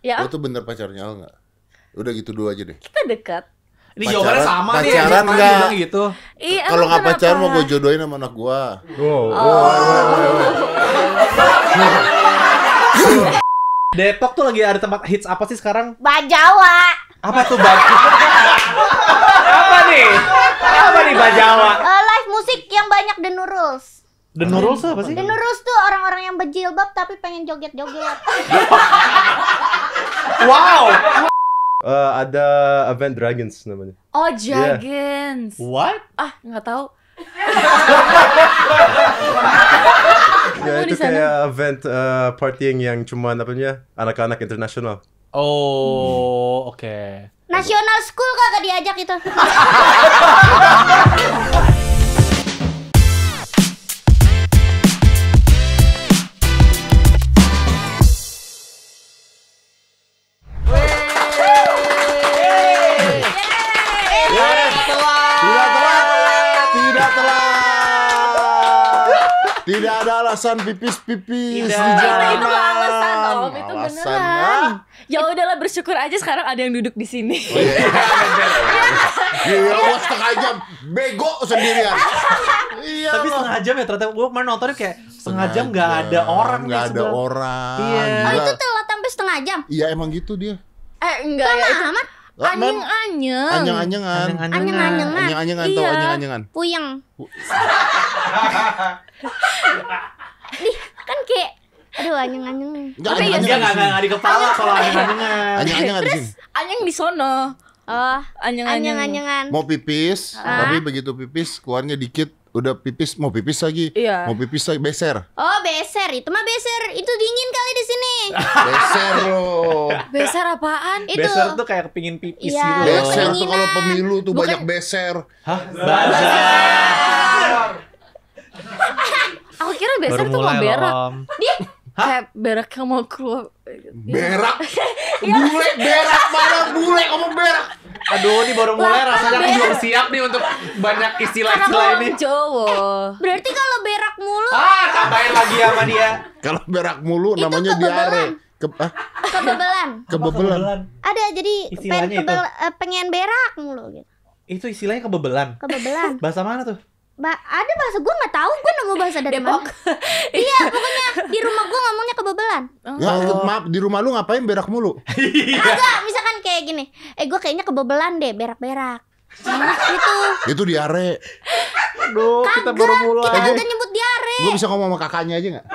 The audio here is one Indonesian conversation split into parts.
Ya. Lo tuh bener pacarnya lo nggak? Udah gitu dua aja deh. Kita dekat. Ini pacaran, jawabannya sama pacaran nih. Pacaran enggak? Gitu. Kalau nggak pacaran mau gue jodohin sama anak gue Wow. Oh. wow Depok tuh lagi ada tempat hits apa sih sekarang? Bajawa. Apa tuh Bajawa? apa nih? Apa nih Bajawa? Uh, eh, live musik yang banyak The Nurus. The Nurus apa sih? The Nurus tuh orang-orang yang bejilbab tapi pengen joget-joget. wow. Uh, ada event Dragons namanya. Oh, iya. Dragons. Yeah. What? Ah, nggak tahu. ya itu kayak event uh, partying yang cuma apa namanya anak-anak internasional. Oh, oke. Okay. National school kagak diajak itu. Tidak ada alasan pipis-pipis di jalanan. Itu alasan Om, itu benar Ya udahlah bersyukur aja sekarang ada yang duduk di sini. Oh, iya. iya, gua setengah jam bego sendirian. iya. Tapi setengah jam ya ternyata gua main nontonnya kayak setengah jam nggak ada orang nggak ada orang. Iya. Oh itu telat sampai setengah jam? Iya emang gitu dia. Eh enggak iya, ya, itu... amat anjing-anjing, anjing anjing anjing anjing anjing anjing anjing anjing anjing Puyeng. anjing kan kayak Aduh anjing anjing. Enggak anjing anjing. di kepala kalau anjing anjing. Anjing anjing ada Anjing di sono. Oh, anjing anjing. Mau pipis, ah. tapi begitu pipis keluarnya dikit udah pipis mau pipis lagi iya. mau pipis lagi beser oh beser itu mah beser itu dingin kali di sini beser loh beser apaan itu beser tuh kayak pingin pipis iya, gitu beser tuh kalau pemilu tuh Bukan... banyak beser hah bazar aku kira beser Baru tuh mau berak Hah? Kayak berak mau keluar. Berak? Ya. bule berak mana bule kamu berak. Aduh, ini baru mulai Lapa rasanya aku belum siap nih untuk banyak istilah-istilah ini. Jowo. Eh, berarti kalau berak mulu. Ah, tambahin lagi sama dia. kalau berak mulu namanya diare. Ke, ah? kebebelan. kebebelan. kebebelan. Ada jadi pengen, kebel, eh, pengen berak mulu gitu. Itu istilahnya kebebelan. Kebebelan. Bahasa mana tuh? ba ada bahasa gue nggak tahu gue nemu bahasa dari Depok. mana iya pokoknya di rumah gue ngomongnya kebebelan oh. ya maaf di rumah lu ngapain berak mulu agak misalkan kayak gini eh gue kayaknya kebebelan deh berak-berak itu itu diare Aduh, Kaga, kita baru mulai kita udah nyebut diare gue bisa ngomong sama kakaknya aja nggak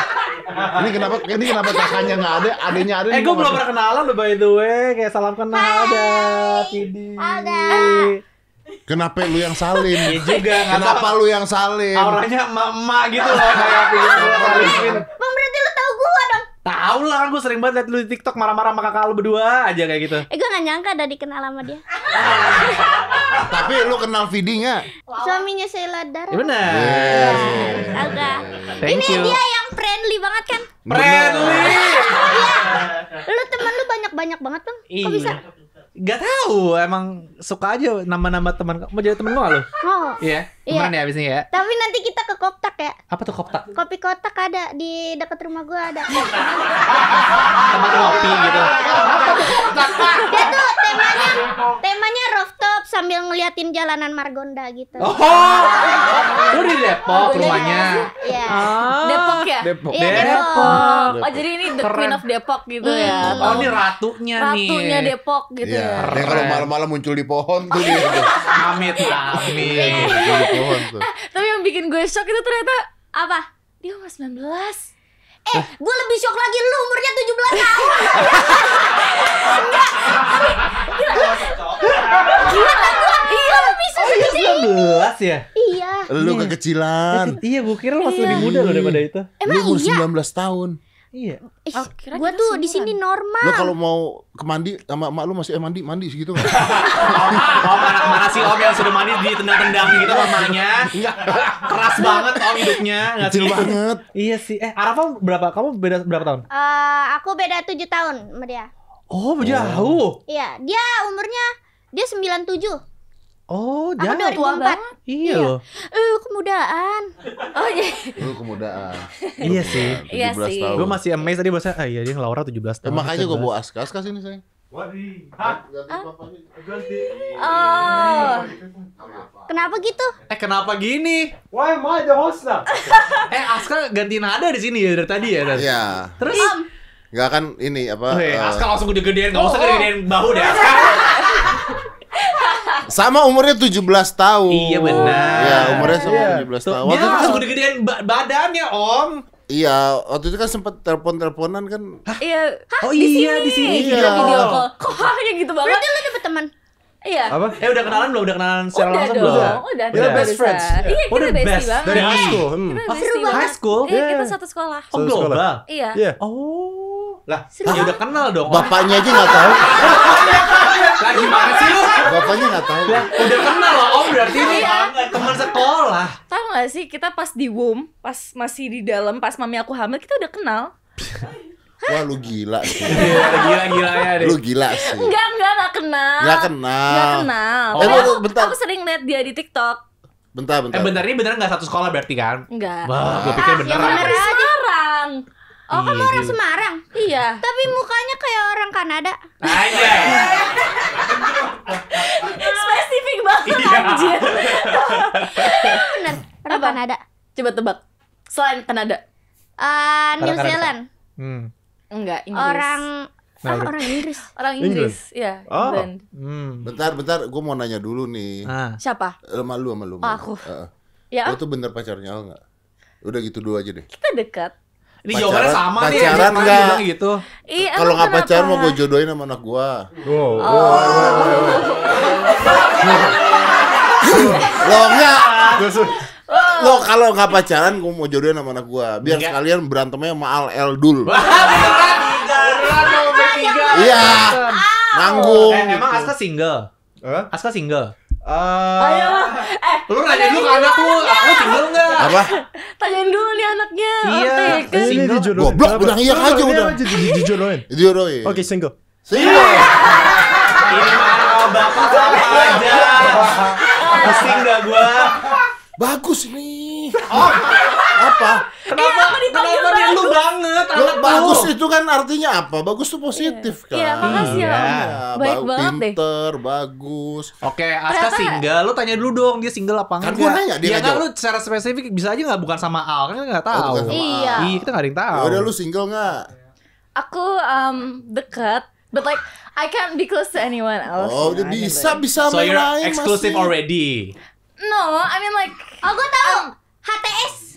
ini kenapa ini kenapa kakaknya nggak ada adanya ada eh gue belum pernah kenalan by the way kayak salam kenal ada Kidi ada Kenapa lu yang salin? Iya juga. Kenapa lu yang salin? Auranya emak-emak gitu loh kayak pingin Bang berarti lu tau gua dong. Tahu lah kan gue sering banget liat lu di TikTok marah-marah sama kakak lu berdua aja kayak gitu. Eh gue gak nyangka ada dikenal sama dia. Tapi lu kenal Vidi gak? Suaminya Sheila Dara. Gimana? Ya Agak. Ini dia yang friendly banget kan? Friendly. Iya. Lu temen lu banyak-banyak banget, Bang. Kok iya. bisa? Gak tahu, emang suka aja nama-nama teman. Mau jadi temen lo gak Iya. Iya. Iya. iya. ya abis ini ya. Tapi nanti kita ke Koptak ya. Apa tuh Koptak? Kopi Kotak ada di dekat rumah gua ada. Tempat kopi gitu. Apa tuh Koptak? Dia tuh temanya temanya rooftop sambil ngeliatin jalanan Margonda gitu. Oh. Lu oh, oh, di Depok rumahnya. Iya. Oh. Depok ya? Depok. Iya, Depok. Depok. Oh, jadi ini the Keren. queen of Depok gitu ya. Hmm. oh, ini ratunya, ratunya nih. Ratunya Depok gitu iya, ya. Iya, dia kalau malam-malam muncul di pohon tuh dia. Gitu. Amit, amit. Iya. Gitu pohon tuh. Eh, tapi yang bikin gue shock itu ternyata apa? Dia umur 19. Eh, eh. gue lebih shock lagi lu umurnya 17 tahun. Enggak, tapi gila. Gila kan Iya, lebih shock. Oh, iya 19 ya? Iya. Lu iya. kekecilan. Iya, gue kira lu masih lebih iya. muda loh daripada itu. Emang lu umur iya? 19 tahun. Iya. Ih, gua tuh di sini normal. Lo kalau mau ke mandi sama emak lu masih eh, mandi mandi segitu enggak? om, om anak makasih om yang sudah mandi ditendang-tendang gitu mamanya. Iya. Keras banget om hidupnya. Kecil banget. iya sih. Eh Arafa berapa? Kamu beda berapa tahun? uh, aku beda 7 tahun sama dia. Oh, jauh. Oh. Iya, dia umurnya dia 97. Oh, aku udah tua banget. Iya. iya. Eh, kemudaan. Oh, iya. Uh, kemudaan. iya, iya sih. Iya tahun. Gue masih amazed tadi bahasa, ah iya dia Laura 17 tahun. Ya, makanya gue bawa askas Aska ini sayang. Waduh, Oh. Kenapa gitu? Eh kenapa gini? Why am I the host now? eh Aska ganti nada di sini ya dari tadi ya. Iya. ya. Terus? Um. Gak akan ini apa? Eh, oh, iya. Aska langsung gede-gedean, gak usah gede oh. bahu deh Aska. Sama umurnya 17 tahun. Iya benar. Iya, umurnya sama iya. 17 tahun. Waktu ya, itu langsung kan gede-gedean badannya, Om. Iya, waktu itu kan sempet telepon-teleponan kan. Hah? Iya. Hah, oh di iya, di sini. Iya. Gila video call. Kok kayak gitu banget? Berarti lu dapat teman. Iya. Apa? Eh udah kenalan belum? Udah kenalan secara langsung belum? Udah, udah, iya, oh, udah. best friends. Iya, kita bestie best. banget. Dari high school. Iya, hmm. Oh, High school? Iya, kita satu sekolah. Oh, global? Iya. Oh. Lah, Serius? Ya udah kenal dong. Bapaknya aja nggak tahu. Lah gimana sih lu? Bapaknya nggak tahu. Lah, udah kenal loh Om oh, berarti ini iya. teman sekolah. Tahu nggak sih kita pas di womb, pas masih di dalam, pas mami aku hamil kita udah kenal. Wah lu gila sih. Iya, gila gila ya deh. Lu gila sih. Enggak enggak enggak kenal. Enggak kenal. Enggak kenal. Oh. Eh, aku, bentar. aku sering liat dia di TikTok. Bentar bentar. Eh bentar ini beneran enggak satu sekolah berarti kan? Enggak. Wah, gue pikir beneran. Ya bener aja. Semarang. Oh, iya, kamu iya. orang Semarang? Iya. Tapi mukanya kayak orang Kanada. Aja. Nah, iya. Spesifik banget iya. anjir. Benar, orang Kanada. Coba tebak. Selain Kanada. Uh, New Zealand. Hmm. Enggak, Inggris. Orang Nah, ah, orang Inggris. Orang Inggris, ya. Oh. England. Hmm. Bentar, bentar, gue mau nanya dulu nih. Ah. Siapa? Eh, sama lu, sama lu. Oh, aku. Uh, ya. Lo tuh bener pacarnya lo nggak? Udah gitu dulu aja deh. Kita dekat. Ini pacaran, jawabannya sama nih. Pacaran enggak? gitu. Iya, Kalau nggak pacaran mau gue jodohin sama anak gue. Wow. Oh. Lo enggak. Lo kalau nggak pacaran gue mau jodohin sama anak gue. Biar enggak. sekalian berantemnya sama Al El Dul. Iya. Nanggung. Eh, emang Aska single? Huh? Aska single. Eh, Ayo eh lu nanya dulu ke anak lu, aku single nggak? Apa? Tanyain dulu nih anaknya. Iya, okay, single. Dijodohin. Goblok, udah iya aja udah. Dijodohin. Dijodohin. Oke, single. Single. Ini mah bapak aja. Pusing dah gua. Bagus nih. Oh. Iya, apa? Kenapa? Ya, kenapa dia lu banget? Lu bagus itu kan artinya apa? Bagus tuh positif iya. Iya, kan. Iya, makasih ya. Baik banget deh. bagus. Oke, Aska single. Lu tanya dulu dong dia single apa enggak. Kan gua nanya dia. Ya kan lu secara spesifik bisa aja nggak bukan sama Al, kan nggak oh, tahu. Iya. Iya, kita nggak ada yang tahu. Udah lu single nggak? Aku um, dekat, but like I can't be close to anyone else. Oh, udah bisa bisa so main lain. So exclusive already. No, I mean like. aku oh, gue tahu. HTS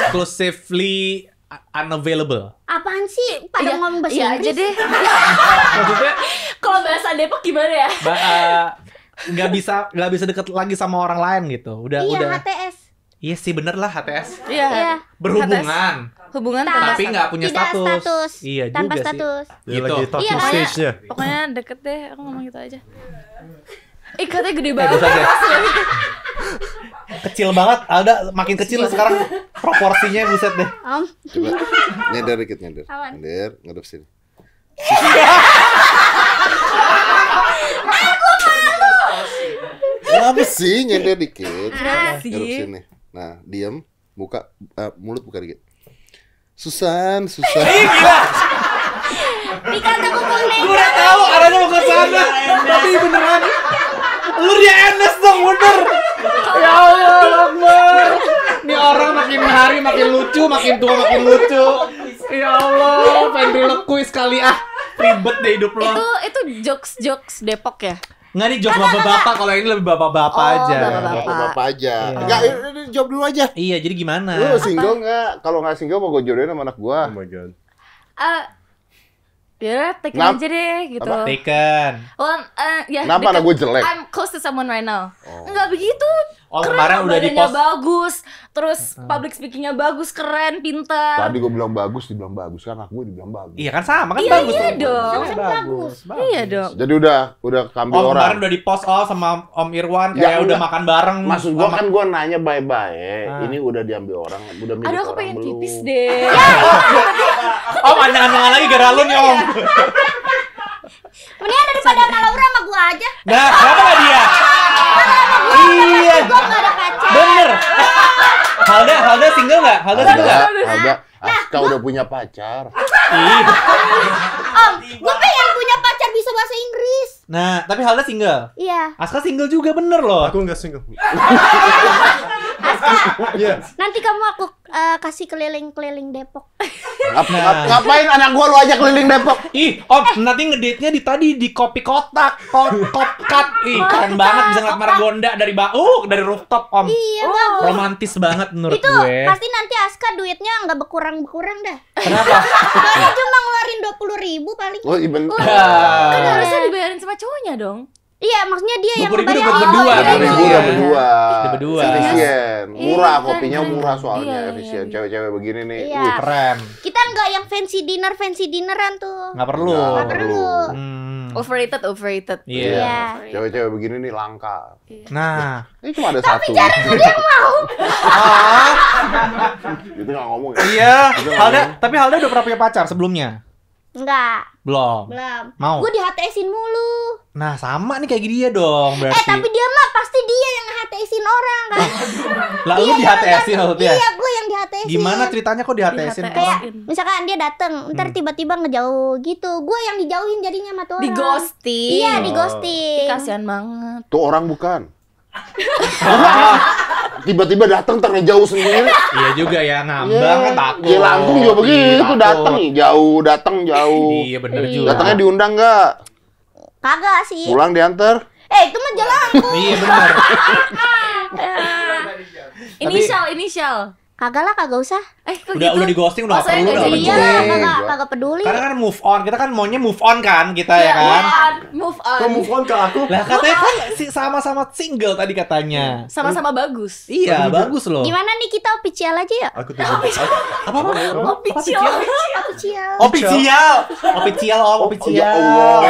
exclusively unavailable. Apaan sih? Pada ya, ngomong bahasa ya Inggris. Iya aja deh. Maksudnya kalau bahasa Depok gimana ya? Ba uh, eh, gak bisa nggak bisa deket lagi sama orang lain gitu. Udah iya, udah. HTS. Iya sih bener lah HTS. Iya. iya. Berhubungan. HTS. Hubungan tanpa tapi nggak punya tidak status. status. Iya juga tanpa status. sih. Dia gitu. lagi talking iya, stage-nya. Pokoknya deket deh, aku ngomong gitu aja. Ikatnya gede eh, banget. Eh, kecil banget ada makin kecil sekarang proporsinya buset deh Om. coba nyender dikit nyender Awan. nyender ngadep sini Kenapa eh, sih nyender dikit? Ah, ngadep sini. Nah, diam, buka uh, mulut buka dikit. Susan, Susan. Dikata gila. Dikata kupon Gue tahu arahnya mau ke sana, tapi beneran. Lu dia Enes dong, bener ya Allah Akbar ini orang makin hari makin lucu makin tua makin lucu ya Allah ventriloquist sekali ah ribet deh hidup lo itu itu jokes jokes Depok ya Nggak nih jokes bapak-bapak, kalau ini lebih bapak-bapak oh, aja. Bapak-bapak aja. Iya. ini job dulu aja. Iya, jadi gimana? Lu single nggak? Kalau nggak single mau gue jodohin sama anak gua. Oh my god. Uh, Ya, taken aja deh gitu. Apa? Taken. Well, uh, ya. Kenapa anak gue jelek? I'm close to someone right now. Oh. Enggak begitu. Oh keren, kemarin udah di post bagus, terus public speakingnya bagus, keren, pintar. Tadi gue bilang bagus, dibilang bagus kan aku gue dibilang bagus. Iya kan sama kan iya, bagus. Iya dong, iya, kan bagus. bagus. bagus. Iya dong. Jadi udah udah kambil oh, orang. udah di post oh, sama Om Irwan ya, kayak ya, udah makan bareng. Maksud gue kan gue nanya bye-bye, ah. ini udah diambil orang, udah milik Aduh, aku orang pengen belum. tipis deh. Ya, om anjangan-anjangan lagi gara lu nih Om. Mendingan daripada Laura sama gue aja. Nah, kenapa gak dia? iya. Bener. Halda, Halda single nggak? Halda single nggak? Halda, nah, Aska udah punya pacar. Om, gue pengen punya pacar bisa bahasa Inggris. Nah, tapi Halda single. Iya. Aska single juga bener loh. Aku nggak single. yes. Iya. nanti kamu aku uh, kasih keliling-keliling Depok. Nah. ngapain anak gua lu ajak keliling Depok? Ih, om eh. nanti ngedate-nya di tadi di kopi kotak, kop, cut. Ih, oh, keren banget bisa ngeliat Margonda dari bau, uh, dari rooftop, Om. Iya, oh. Romantis banget menurut Itu, gue. Itu pasti nanti Aska duitnya nggak berkurang-berkurang dah. Kenapa? Soalnya cuma ngeluarin 20 ribu paling. Oh, iya Oh, kan harusnya dibayarin sama cowoknya dong. Iya, maksudnya dia yang bayar. Dapat oh, berdua, iya, iya, iya. dua berdua, kan? berdua. berdua. Efisien, murah kopinya kan? murah soalnya efisien. Ya. Cewek-cewek begini nih, iya. keren. Kita nggak yang fancy dinner, fancy dinneran tuh. Nggak perlu. Nggak perlu. Hmm. Overrated, overrated. Iya. Yeah. Cewek-cewek begini nih langka. Nah, ini cuma ada Tapi satu. Tapi jarang ada yang mau. Ah. Itu nggak ngomong ya. Iya. Halda, tapi Halda udah pernah punya pacar sebelumnya. Enggak. Belum. Belum. Mau. Gue di HTS-in mulu. Nah, sama nih kayak dia dong eh, berarti. Eh, tapi dia mah pasti dia yang HTS-in orang kan. Lalu lu di HTS-in maksudnya? Iya, gue yang di hts Gimana ceritanya kok di HTS-in? Kayak misalkan dia dateng, ntar hmm. tiba-tiba ngejauh gitu. Gue yang dijauhin jadinya sama tuh orang. Di ghosting. Iya, di ghosting. Oh. Kasihan banget. Tuh orang bukan. tiba-tiba datang ternyata jauh sendiri. Iya juga ya ngambang yeah. Kan takut. Iya langsung juga begitu iya, datang jauh datang jauh. Iya bener iya. juga. Datangnya diundang nggak? Kagak sih. Pulang diantar. Eh itu mah aku. Iya bener. inisial inisial kagak lah kagak usah eh, udah gitu? udah di ghosting udah oh, perlu udah iya kagak iya. kagak peduli karena kan move on kita kan maunya move on kan kita yeah, ya iya, kan move on Kau move on ke aku lah katanya kan si sama-sama single tadi katanya sama-sama bagus iya bagus loh gimana nih kita official aja ya aku tuh apa apa Official. Official. Official. Official. Oh, ya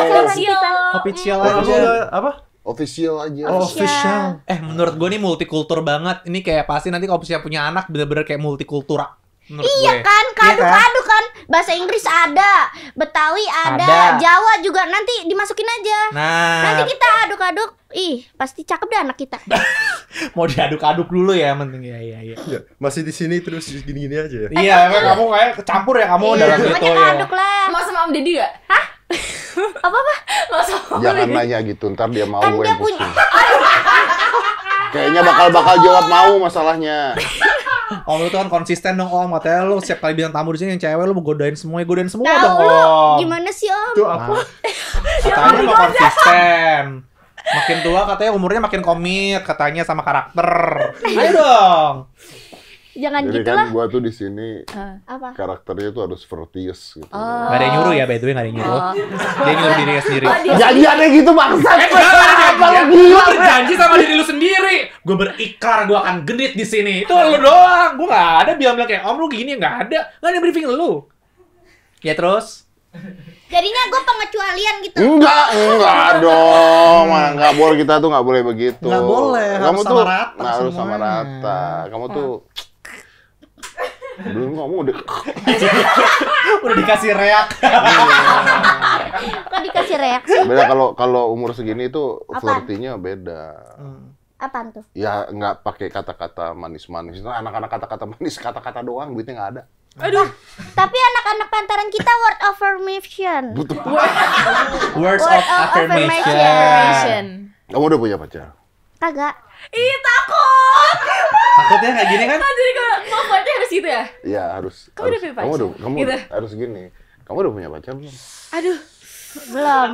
official. Official. aja apa Official aja. Oh, official. Eh, menurut gue nih multikultur banget. Ini kayak pasti nanti kalau misalnya punya anak bener-bener kayak multikultural. Menurut iya gue. Kan, iya kan, kadu-kadu kan? Bahasa Inggris ada, Betawi ada, ada, Jawa juga nanti dimasukin aja. Nah. Nanti kita aduk-aduk. Ih, pasti cakep deh anak kita. Mau diaduk-aduk dulu ya penting ya, iya Ya, masih di sini terus gini-gini aja ya. Iya, emang kamu kayak kecampur ya kamu iya, dalam gitu ya. aduk lah. Mau sama Om Deddy gak? Hah? apa apa? Masa Jangan nanya gitu, ntar dia mau kan gue yang pusing. Kayaknya bakal bakal jawab mau masalahnya. Om lu tuh kan konsisten dong Om, katanya lu setiap kali bilang tamu di sini yang cewek lu mau ya godain semua, godain semua Tau dong Om. gimana sih Om? Tuh aku. Nah. katanya mau konsisten. Makin tua katanya umurnya makin komit katanya sama karakter. Ayo dong jangan Jadi gitulah. Kan gua tuh di sini uh, apa? karakternya tuh harus vertious gitu. Oh. Gak ada yang nyuruh ya by the way gak ada yang nyuruh. Oh. Dia nyuruh dirinya sendiri. Oh, Jadiannya gitu maksa. Eh, apa lu gila? janji sama diri lu sendiri. Gue berikrar gue akan genit di sini. Itu lu doang. Gue gak ada bilang-bilang kayak om lu gini gak ada. Gak ada briefing lu. Ya terus? Jadinya gue pengecualian gitu. Enggak, enggak dong. Enggak boleh kita tuh enggak boleh begitu. Enggak boleh. Kamu harus tuh sama rata. Enggak harus sama rata. Kamu tuh belum kamu udah udah dikasih reak. Kok dikasih reak sih? Beda kalau kalau umur segini itu flirtinya beda. Hmm. Apaan tuh? Ya nggak pakai kata-kata manis-manis. Nah, anak-anak kata-kata manis, manis itu anak anak kata kata manis kata kata doang duitnya nggak ada. Aduh. Tapi anak-anak pantaran kita word of affirmation. Betul. word of, affirmation. affirmation. Kamu udah punya pacar? Kagak. Ih takut. Takutnya kayak gini kan? Kan jadi kalau mau pacar harus gitu ya? Iya harus. Kamu udah punya pacar? Kamu, kamu gitu. harus gini. Kamu udah punya pacar belum? Aduh, belum.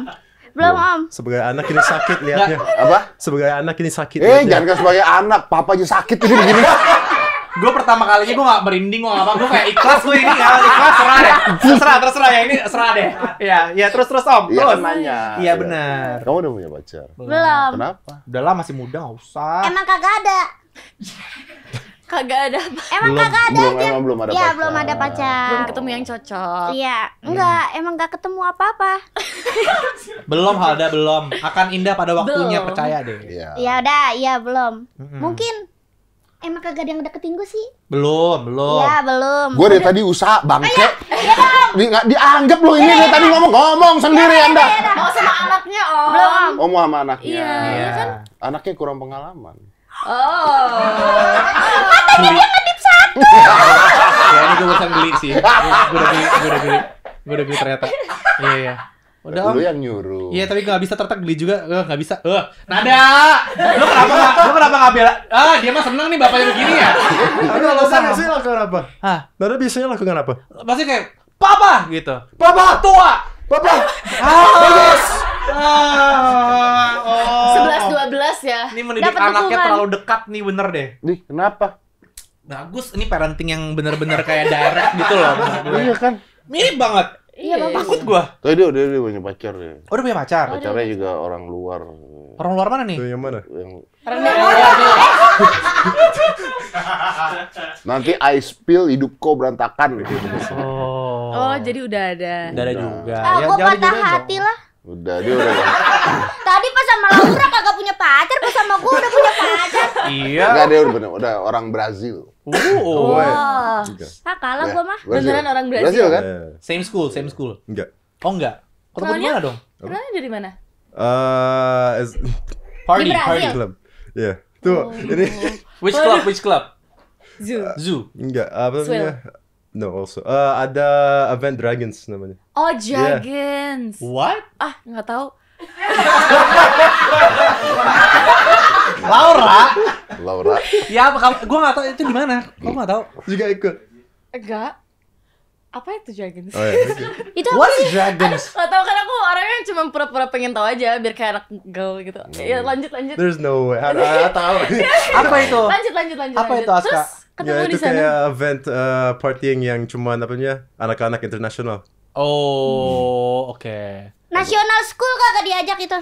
Belum, Om. Sebagai anak ini sakit lihatnya. Apa? Sebagai anak ini sakit. Eh, liatnya. jangan kan sebagai anak, papa aja sakit ini begini gue pertama kalinya gue gak merinding gue gak apa gue kayak ikhlas gue ini ya ikhlas serah deh serah terserah ya ini serah deh ya ya terus terus om ya, terus nanya iya benar kamu udah punya pacar belum kenapa udah lah masih muda gak usah emang kagak ada kagak ada emang belum, kagak ada belum, dia emang belum ada ya pacar. belum ada pacar belum ketemu yang cocok iya hmm. enggak hmm. emang gak ketemu apa apa belum Halda belum akan indah pada waktunya belum. percaya deh ya udah iya belum hmm. mungkin emang kagak ada yang deketin gue sih? Belum, belum. Iya, belum. Gue dari tadi usaha bangke. Iya, iya Di, dianggap loh ini dari iya, iya tadi ngomong-ngomong sendiri Anda. Mau sama anaknya, Om. Belum. Oh, sama anaknya. Iya, Ya, kan? Anaknya kurang pengalaman. Oh. Matanya dia ngedip satu. Ya, ini gue bisa beli sih. Gue udah beli, gue udah beli. Gue udah beli ternyata. Iya, iya. Udah lu yang nyuruh. Iya, tapi gak bisa tertak beli juga. Eh, gak bisa. Eh, nada. Lu kenapa gak lu kenapa gak bela? Ah, dia mah seneng nih bapaknya begini ya. Tapi kalau sana sih lakukan apa? Hah? Nada biasanya lakukan apa? Pasti kayak papa gitu. Papa tua. Papa. Ah, bagus. Ah, oh. dua belas ya. Ini mendidik Dapet anaknya terlalu dekat nih bener deh. Nih, kenapa? Bagus, ini parenting yang bener-bener kayak direct gitu loh. Iya kan? Mirip banget. Iya, iya, iya takut iya. gua. Tuh dia udah dia punya pacar ya. Oh, dia punya pacar. Oh, Pacarnya juga orang luar. Orang luar mana nih? Tuh, yang mana? Yang Nanti I spill hidup kau berantakan. Oh. oh, jadi udah ada. Udah ada juga. Oh, ya, gua patah hati lah. Udah dia udah. Tadi pas sama Laura kagak punya pacar, pas sama gua udah punya pacar. Iya. Enggak dia udah bener, udah orang Brazil. Uh, oh. Oh. Ah kalah iya, gua mah. Beneran orang Brazil. Brazil kan? Iya. Same school, same school. Enggak. Oh enggak. Ketemu di mana dong? Kenalnya dari mana? Eh, uh, party, di party club. Ya. Yeah. Tuh, oh. ini. Which club? Which club? Zoo. Zoo. Enggak, apa namanya? No, also. Uh, ada Event Dragons namanya. Oh, iya. Jagens. Yeah. What? Ah, nggak tahu. Laura. Laura. Ya, gue nggak tahu itu di mana. Kamu nggak tahu? Juga ikut. Enggak apa itu jagens? Oh, yeah. itu What is sih? gak tau karena aku orangnya cuma pura-pura pengen tahu aja biar kayak anak gaul gitu. No. Hmm. Ya lanjut lanjut. There's no way. Ada tahu. apa itu? Lanjut lanjut lanjut. Apa itu Aska? Terus ketemu ya, itu di sana. kayak event uh, partying yang cuma apa anak-anak internasional. Oh, oke. Okay. National School kagak diajak itu.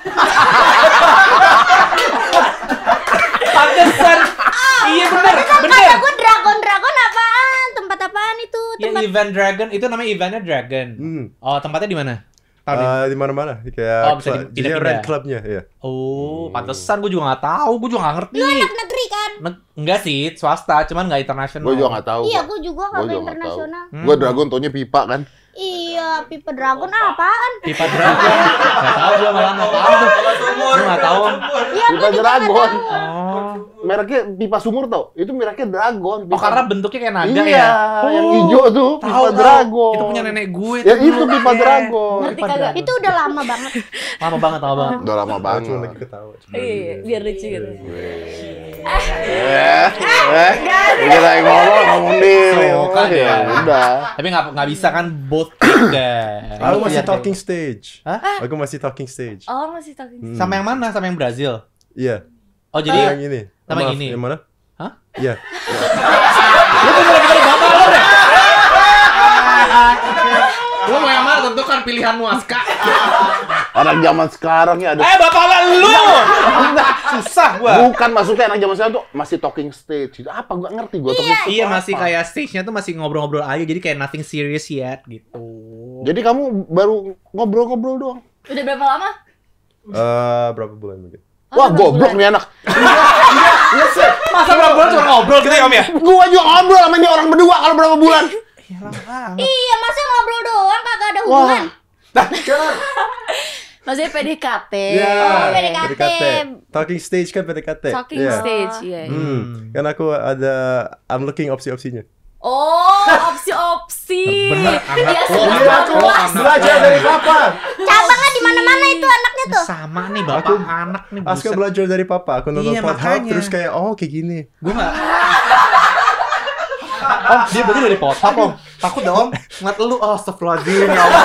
Pantesan. Oh, iya benar. Benar. Kan kata gue dragon dragon apaan? Tempat apaan itu? Iya, Tempat... Ya event dragon itu namanya eventnya dragon. Hmm. Oh tempatnya di mana? Uh, di mana-mana kayak oh, bisa pindah -pindah. red ya? clubnya ya. Oh, hmm. pantesan gue juga gak tahu, gue juga gak ngerti. Lu anak negeri kan? Ne enggak sih, swasta, cuman gak internasional. Gue juga gak tahu. Iya, gue juga gak internasional. Hmm. Gue dragon tonya pipa kan. Iya, iya, pipa dragon apaan? Pipa dragon. Enggak tahu gua malah enggak tahu. Gua enggak tahu. Iya, iya pipa dragon. Oh. Mereknya pipa sumur tau. Itu mereknya dragon. Oh, pipa... Oh, karena bentuknya kayak naga iya, ya. Iya, yang oh, hijau tuh pipa tahu, dragon. Itu punya nenek gue. Ya itu pipa dragon. Ngerti kagak? Itu udah lama banget. lama banget, lama banget. Udah lama iya, banget. Lagi ketawa. Iya, biar lucu gitu. Eh, eh, eh kita eh, eh, eh, Oke, eh, udah. Tapi nggak nggak bisa kan eh, Okay. Iya. Aku masih talking gitu. stage. Hah? Aku masih talking stage. Oh, masih talking stage. Hmm. Sama yang mana? Sama yang Brazil? Iya. Yeah. Oh, jadi yang ini. Sama yang ini. Yang mana? Hah? Iya. Lu tuh lagi bapak lu deh. tentukan pilihanmu Aska. Orang zaman sekarang ya ada. Eh bapak lu. Susah gua. Bukan maksudnya anak zaman sekarang tuh masih talking stage. Apa gua ngerti gua iya, talking iya, stage. Iya masih kayak stage-nya tuh masih ngobrol-ngobrol aja jadi kayak nothing serious yet gitu. Jadi kamu baru ngobrol-ngobrol doang. Udah berapa lama? Eh berapa bulan mungkin? Oh, Wah, goblok nih anak. Iya, iya, Masa berapa bulan cuma ngobrol gitu ya, Om ya? Gua juga ngobrol sama ini orang berdua kalau berapa bulan. Iya, masa ngobrol doang. Wah. Wah. Nah, Maksudnya PDKT. Yeah. Oh, PDKT. PDKT. Talking stage kan PDKT. Talking yeah. stage, ah. iya. Yeah. Hmm. hmm. Kan aku ada I'm looking opsi-opsinya. Oh, opsi-opsi. Bener, iya, anak oh, iya, aku belajar dari iya. papa. Cabangnya di mana-mana itu anaknya tuh. Sama nih bapak aku, anak nih. Aska belajar dari papa. Aku nonton iya, podcast terus kayak oh kayak gini. Gue gak... Oh, ah. dia berarti udah dipotong. Om, takut dong ngeluh. lu. Oh, astagfirullahaladzim, ya Allah.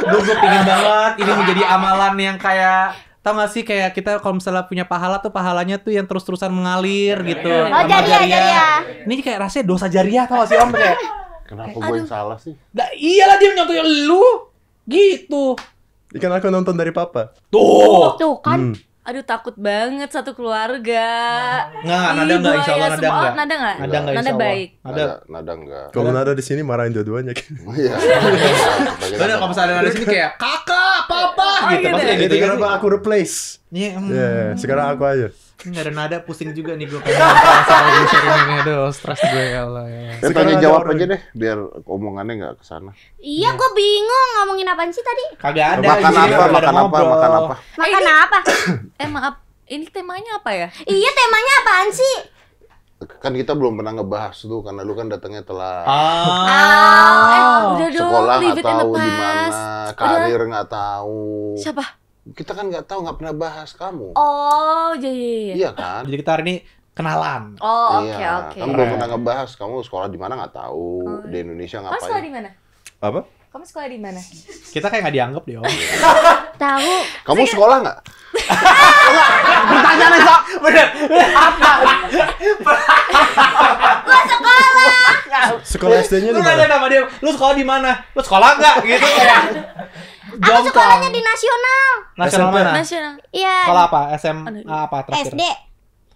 Gue gue pingin banget ini menjadi amalan yang kayak tau gak sih kayak kita kalau misalnya punya pahala tuh pahalanya tuh yang terus-terusan mengalir iya, gitu. Iya, iya. Oh, ya, jariah, jariah. Ya. Ini kayak rasanya dosa jariah tau gak sih om kayak Kenapa gue yang salah sih? Nah, iyalah dia nyontohin lu. Gitu. Ikan aku nonton dari papa. Tuh. Tuh kan. Hmm aduh takut banget satu keluarga. Nah, nada enggak ya, insya Allah nada enggak. Nada enggak? Nada enggak Nada baik. Nada, nada enggak. Kalau nada di sini marahin dua-duanya. Iya. Benar kalau misalnya nada di sini kayak kakak, papa oh, gitu. gitu. Pasti gitu. gitu, aku replace? Iya. Sekarang aku aja. Nggak ada nada, pusing juga nih gue kayaknya soal gue ini. Aduh, stres gue ya Allah ya. Kita kan tanya jawab aja deh, biar omongannya nggak kesana. Iya, gue bingung ngomongin apa sih tadi. Kagak ada. Makan apa, makan, apa, makan apa. Makan apa? Eh maaf, ini temanya apa ya? Iya, temanya apaan sih? kan kita belum pernah ngebahas tuh karena lu kan datangnya telat. Oh. oh. Eh, udah dong, sekolah nggak tahu di mana, karir nggak tahu. Siapa? Kita kan nggak tahu, nggak pernah bahas kamu. Oh, jadi. Iya, iya, iya, iya kan? Jadi kita hari ini kenalan. Oh, oke, iya. oke. Okay. Kamu belum pernah ngebahas, kamu sekolah di mana nggak tahu, oh. di Indonesia ngapain. Kamu sekolah di mana? Apa? Kamu sekolah di mana? Kita kayak nggak dianggap deh, Om. tahu. Kamu Saya... sekolah nggak? Pertanyaan itu bener. Apa? sekolah. Sekolah SD-nya di mana? Lu sekolah di mana? Lu sekolah nggak? Gitu. Aku sekolahnya di nasional. Nasional mana? Nasional. Iya. Sekolah apa? SMA iya. apa terakhir? SD.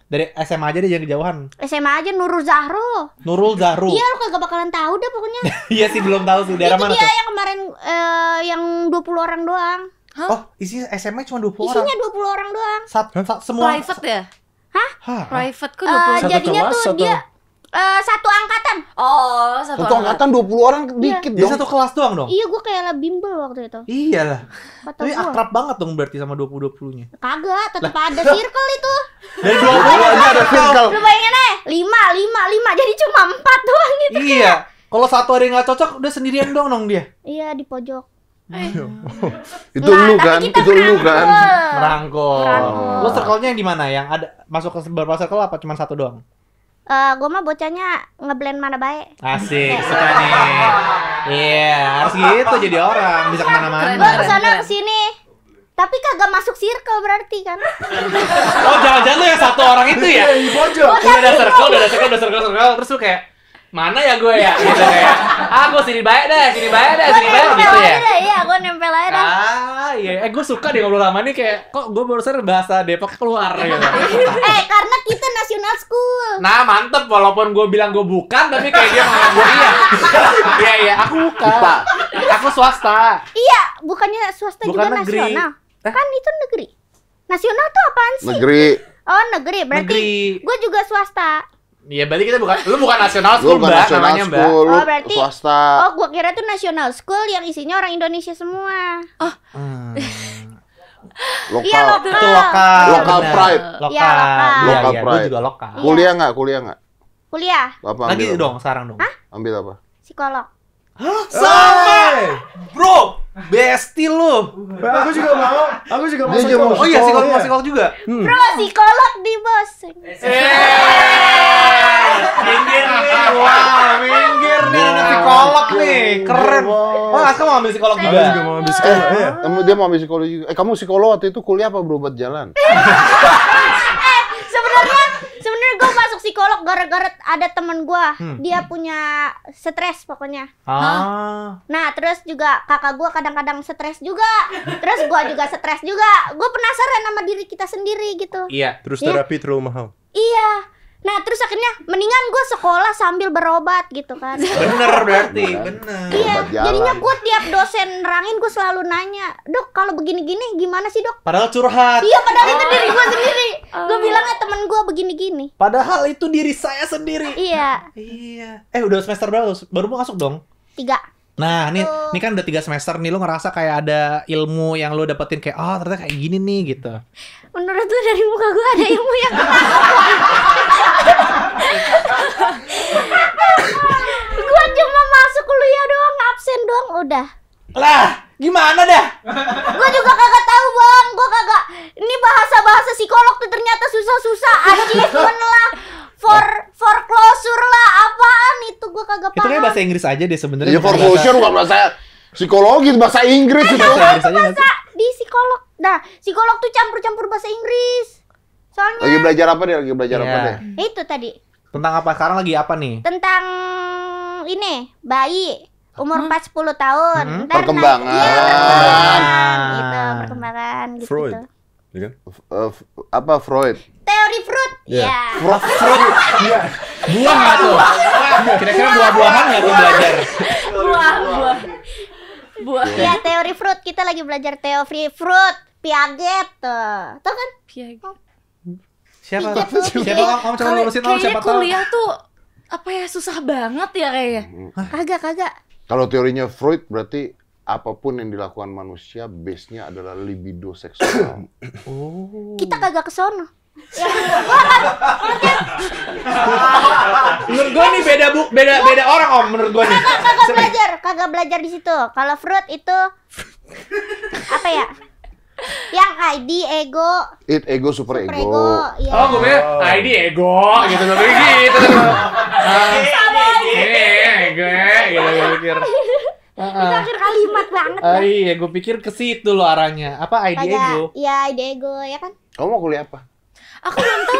Dari SMA aja deh jangan kejauhan. SMA aja Nurul Zahro. Nurul Zahro. Iya lu kagak bakalan tahu deh pokoknya. iya sih belum tahu sih daerah mana dia tuh. yang kemarin uh, yang 20 orang doang. Hah? Oh, isi SMA cuma 20 Isinya orang. Isinya 20 orang doang. Sat, sat semua. Private ya? Hah? Hah? Private kok 20 eh, uh, Jadinya tuh dia uh, satu angkatan. Oh, satu, satu angkatan. dua 20 orang iya. dikit iya. dong. Jadi satu kelas doang dong? Iya, gue kayak lah bimbel waktu itu. Iya lah. Tapi gua. akrab banget dong berarti sama 20-20-nya. Kagak, tetap ada circle itu. Dari 20 aja ada circle. Lu bayangin deh, 5, 5, 5. Jadi cuma 4 doang gitu. Iya. Kayak. Kalau satu hari yang cocok, udah sendirian dong dong dia. Iya, di pojok. Eh. itu nah, lu kan, itu lu kan. Merangkul. Merangkul. Lo circle-nya yang di mana? Yang ada masuk ke beberapa circle apa cuma satu doang? Uh, eh, gue mah bocahnya ngeblend mana baik asik suka nih iya yeah, harus gitu jadi orang bisa kemana-mana sana ke kesini tapi kagak masuk circle berarti kan? oh jangan-jangan lu yang satu orang itu ya? Iya, iya Udah ada circle, udah ada circle, udah circle, circle. Terus lu kayak mana ya gue ya gitu kayak aku ah, sini baik deh sini baik deh sini baik gitu ya iya gue nempel aja dah iya, ah iya eh gue suka deh ngobrol lama nih kayak kok gue baru sadar bahasa Depok keluar gitu eh karena kita national school nah mantep walaupun gue bilang gue bukan tapi kayak dia ngomong gue iya iya iya aku bukan aku swasta iya bukannya swasta bukan juga nasional eh? kan itu negeri nasional tuh apaan sih negeri Oh negeri berarti gue juga swasta. Iya berarti kita bukan lu bukan nasional school bukan mbak national namanya mbak. School, oh berarti swasta. Oh gua kira tuh nasional school yang isinya orang Indonesia semua. Oh. Hmm. Iya, lokal. Iya lokal. Itu lokal. Lokal pride. Lokal. Ya, lokal. ya, pride. Ya, juga lokal. Kuliah nggak? Kuliah nggak? Kuliah. Apa, Lagi apa? dong sekarang dong. Hah? Ambil apa? Psikolog. Hah? Sama. Hey. Bro, Besti lu. Bah, aku juga mau. Aku juga mau. mau Oh iya, psikolog, psikolog iya. juga. Hmm. Bro, psikolog di bos. Eh minggir nih ah, wah minggir nih ini psikolog nih keren wah kamu mau ambil psikolog juga dia mau ambil psikolog eh, ya. dia mau ambil psikolog juga eh kamu psikolog waktu itu kuliah apa berobat jalan eh, sebenarnya sebenarnya gue masuk psikolog gara-gara ada temen gue hmm. dia punya stres pokoknya ah. nah terus juga kakak gue kadang-kadang stres juga terus gue juga stres juga gue penasaran sama diri kita sendiri gitu iya terus ya. terapi terlalu mahal iya Nah terus akhirnya mendingan gue sekolah sambil berobat gitu kan Bener berarti bener Iya jadinya gue tiap dosen nerangin gue selalu nanya Dok kalau begini-gini gimana sih dok? Padahal curhat Iya padahal itu ah. diri gue sendiri Gue oh. bilang ya temen gue begini-gini Padahal itu diri saya sendiri Iya Iya Eh udah semester berapa? Baru mau masuk dong? Tiga Nah, ini ini gitu. kan udah tiga semester nih, lo ngerasa kayak ada ilmu yang lo dapetin kayak, oh ternyata kayak gini nih gitu. Menurut lo dari muka gue ada ilmu yang iya gua cuma masuk kuliah doang, absen doang udah. Lah, gimana dah? Gua juga kagak tahu, Bang. Gua kagak ini bahasa-bahasa psikolog tuh ternyata susah-susah. Achievement lah for for closure lah apaan itu gua kagak paham. Itu kayak bahasa Inggris aja deh sebenarnya. Ya for closure bukan bahasa psikologi bahasa Inggris itu. Bahasa, bahasa di psikolog. Nah, psikolog tuh campur-campur bahasa Inggris. Soalnya Lagi belajar apa nih Lagi belajar yeah. apa nih iya. Itu tadi. Tentang apa? Sekarang lagi apa nih? Tentang ini, bayi umur empat sepuluh tahun. Hmm? Ntar perkembangan. ya, perkembangan. Gitu, ah. perkembangan gitu, Freud. Gitu. Uh, apa Freud? Teori Freud. Iya. Yeah. Yeah. Freud. Iya. Buah nggak tuh? Kira-kira buah-buahan nggak tuh belajar? Buah, buah. Buah. Iya, teori fruit Kita lagi belajar teori Freud. Piaget tuh. Tuh kan? Piaget. Siapa? siapa? kamu coba lulusin kamu siapa tahu. kuliah tuh apa ya susah banget ya kayaknya. Kagak kagak. Kalau teorinya Freud berarti apapun yang dilakukan manusia base-nya adalah libido seksual. oh. Kita kagak ke sono. menurut gua nih beda bu, beda beda orang om menurut gua nih. Kagak, kagak belajar, kagak belajar di situ. Kalau Freud itu apa ya? yang ID ego it ego super, super ego, ego ya. oh gue bilang ID ego gitu gue gitu. eh, eh, eh, gitu, pikir gitu sama ego gitu gue pikir Uh, ah. akhir kalimat banget. Uh, iya, gue pikir ke situ lo arahnya. Apa ID ego? Ya ID ego ya kan. Kamu mau kuliah apa? Aku belum tahu.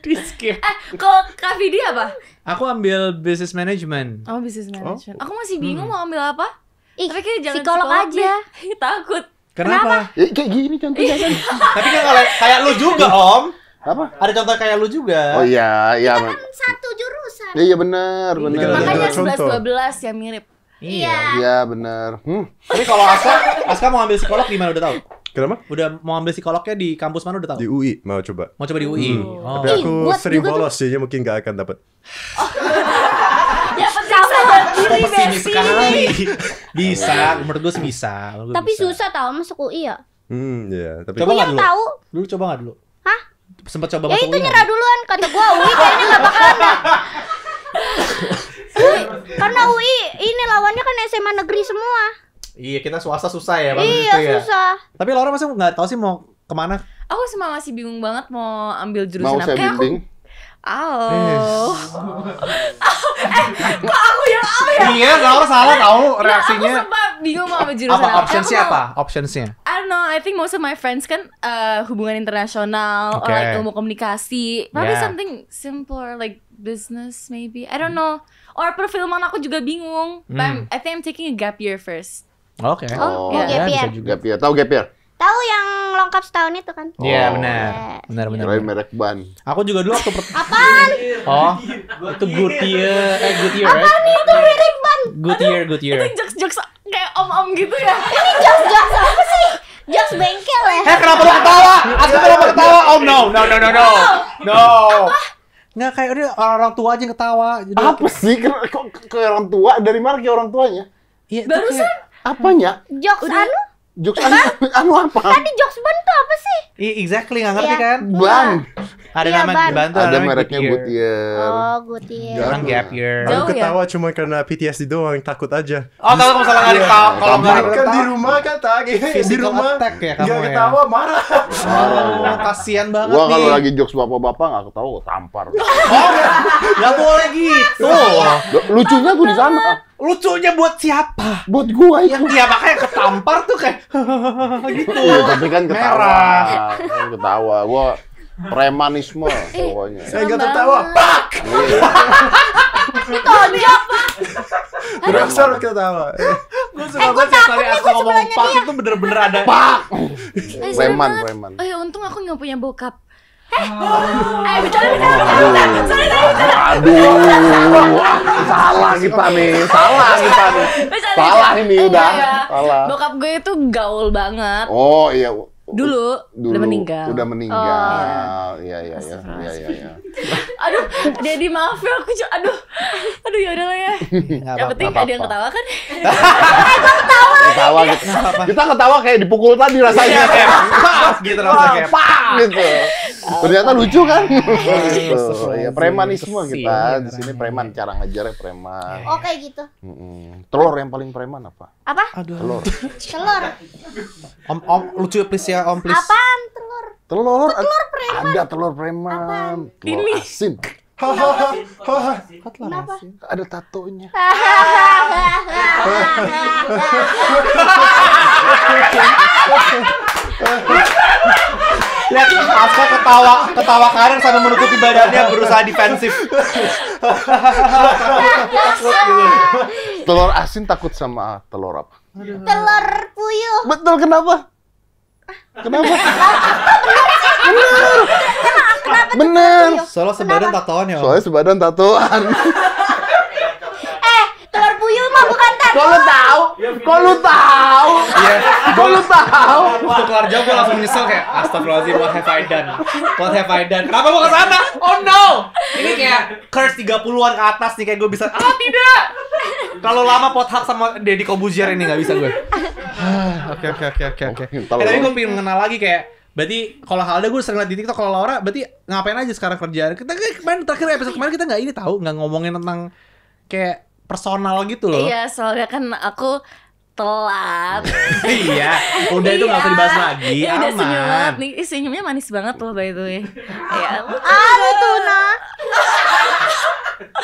Di skip. Eh, kalau Kak Vidi apa? Aku ambil business management. Oh, business oh. management. Oh. Aku masih bingung hmm. mau ambil apa? Ih, tapi kayak jangan psikolog, psikolog aja. Takut. Kenapa? Kenapa? Eh, kayak gini contohnya kan. tapi kan kalau kayak lu juga, Om. Apa? Ada contoh kayak lu juga. Oh iya, iya. Kita kan satu jurusan. Iya, iya benar, iya. benar. Makanya 11, iya, 12 iya, belas yang mirip. Iya. Iya, benar. Hmm. Tapi kalau Aska, Aska mau ambil psikolog di mana udah tahu? Kenapa? Udah mau ambil psikolognya di kampus mana udah tahu? Di UI mau coba. Mau coba di UI. Hmm. Oh. Tapi aku Ih, sering bolos, sih, ya, mungkin gak akan dapat. Oh. kok pesimis sekali? bisa, menurut gue bisa. tapi susah tau masuk UI ya. Hmm, iya. Tapi coba yang dulu. tahu. Dulu coba enggak dulu? Hah? Sempat coba ya, masuk itu Ya itu nyerah duluan kata gue UI kayaknya enggak bakalan. dah. karena UI ini lawannya kan SMA negeri semua. Iya, kita swasta susah ya, Bang. Iya, gitu ya. susah. Tapi Laura masih nggak tahu sih mau kemana? Aku sama masih bingung banget mau ambil jurusan mau apa. Saya bimbing. Aku Au. eh, kok aku yang apa ya? Iya, kalau salah tahu reaksinya. Nah, aku sempat bingung mau apa jurusan apa. Optionsnya apa? Optionsnya. I don't know. I think most of my friends kan uh, hubungan internasional, okay. or like ilmu komunikasi, probably yeah. something simpler like business maybe. I don't know. Or perfilman aku juga bingung. Hmm. But I'm, hmm. I think I'm taking a gap year first. Oke. Okay. Oh, oh yeah. gap iya, year. Gap year. Tahu gap year? Tahu yang lengkap setahun itu kan? Iya, oh. benar. Benar benar. Kirain merek ban. Aku juga dulu waktu pertama. Apaan? Oh, itu good year. Eh, good year. Apaan right? itu merek ban? Good year, good year. Itu jokes-jokes kayak om-om gitu ya. Ini jokes-jokes apa sih? Jokes bengkel ya. Eh, kenapa lu ketawa? Aku kenapa ketawa? Oh no, no, no, no, no. No. Apa? Nggak kayak ini orang tua aja yang ketawa. Jadi apa sih? Kok ke, orang tua? Dari mana ke orang tuanya? Iya. Barusan kayak, apanya? Jokes udah. anu? jokes anu, anu apa? Tadi jokes ban tuh apa sih? I iya, exactly nggak ngerti iya. kan? Iya. Bang. Ada nama ban. Bantu, ada, mereknya Gutier. Oh, Gutier. Jangan gap year. Aku ketawa cuma karena PTSD doang, takut aja. Oh, kalau kamu salah kali tahu. Kalau nggak kan di rumah kan tak di rumah attack ya kamu. Ya. ketawa marah. Marah. Oh, kasihan banget Gua kalau lagi jokes bapak-bapak nggak ketawa, tampar. Oh, nggak boleh gitu. Lucunya gue di sana lucunya buat siapa? Buat gua itu. Yang dia makanya ketampar tuh kayak gitu. Ya, tapi kan ketawa. Merah. Lu ketawa. Gua premanisme eh, pokoknya. Saya enggak tertawa. Pak. Tonjok, Pak. Berasal ketawa. Eh, gue suka eh, banget kali aku ngomong pak itu bener-bener ada pak. Eh, preman, preman. Oh ya untung aku nggak punya bokap. Ah. Eh, bicara bicara. Aduh, salah kita nih, salah kita nih, salah ini udah. Ya. Salah. Bokap gue itu gaul banget. Oh iya, dulu, dulu udah meninggal. Udah meninggal. Oh. Iya iya iya iya iya. Ya. aduh, Dedi maaf ya aku aduh. Aduh ya udahlah ya. yang penting ada yang ketawa kan. ketawa. ketawa gitu. Kita ketawa kayak dipukul tadi rasanya iya. kayak gitu rasanya kayak gitu. Ternyata lucu kan? Iya, iya, gitu. iya, preman Ya, premanisme kita. Di sini preman cara ngajarnya preman. Oke oh, gitu. Mm-mm. Telur yang paling preman apa? Apa? Aduh. Telur. telur. Om om lucu please ya om please. Apaan telur? Telur. Kok telur preman. Ada telur preman. Apaan? Telur Ini. asin. Hahaha. Kenapa? Ada tatonya. Hahaha. Lihat Aska ketawa ketawa karen sama menutupi badannya berusaha defensif. Gitu. Telur asin takut sama telur apa? Telur puyuh. Betul kenapa? Kenapa? Benar. Bener. Soalnya sebadan tatoan ya. Soalnya sebadan tatoan tuyul mah bukan tadi. Kok lu tahu? Kok lu tahu? Iya. Kok lu tahu? Waktu keluar jauh gue langsung nyesel kayak Astaghfirullahaladzim, what have I done? What have I done? Kenapa gue sana? Oh no! Ini kayak curse 30-an ke atas nih kayak gue bisa ah tidak! Kalau lama pot pothak sama Deddy Kobuzier ini nggak bisa gue. Oke oke oke oke oke. Eh, tapi gue pengen mengenal lagi kayak Berarti kalau Halda gue sering liat di TikTok kalau Laura berarti ngapain aja sekarang kerjaan. Kita kemarin terakhir episode kemarin kita nggak ini tahu nggak ngomongin tentang kayak personal gitu loh. Iya, soalnya kan aku telat. iya, udah itu nggak usah iya. dibahas lagi. Iya, aman. Udah senyum nih, senyumnya manis banget loh by the way. Iya. ah, tuna.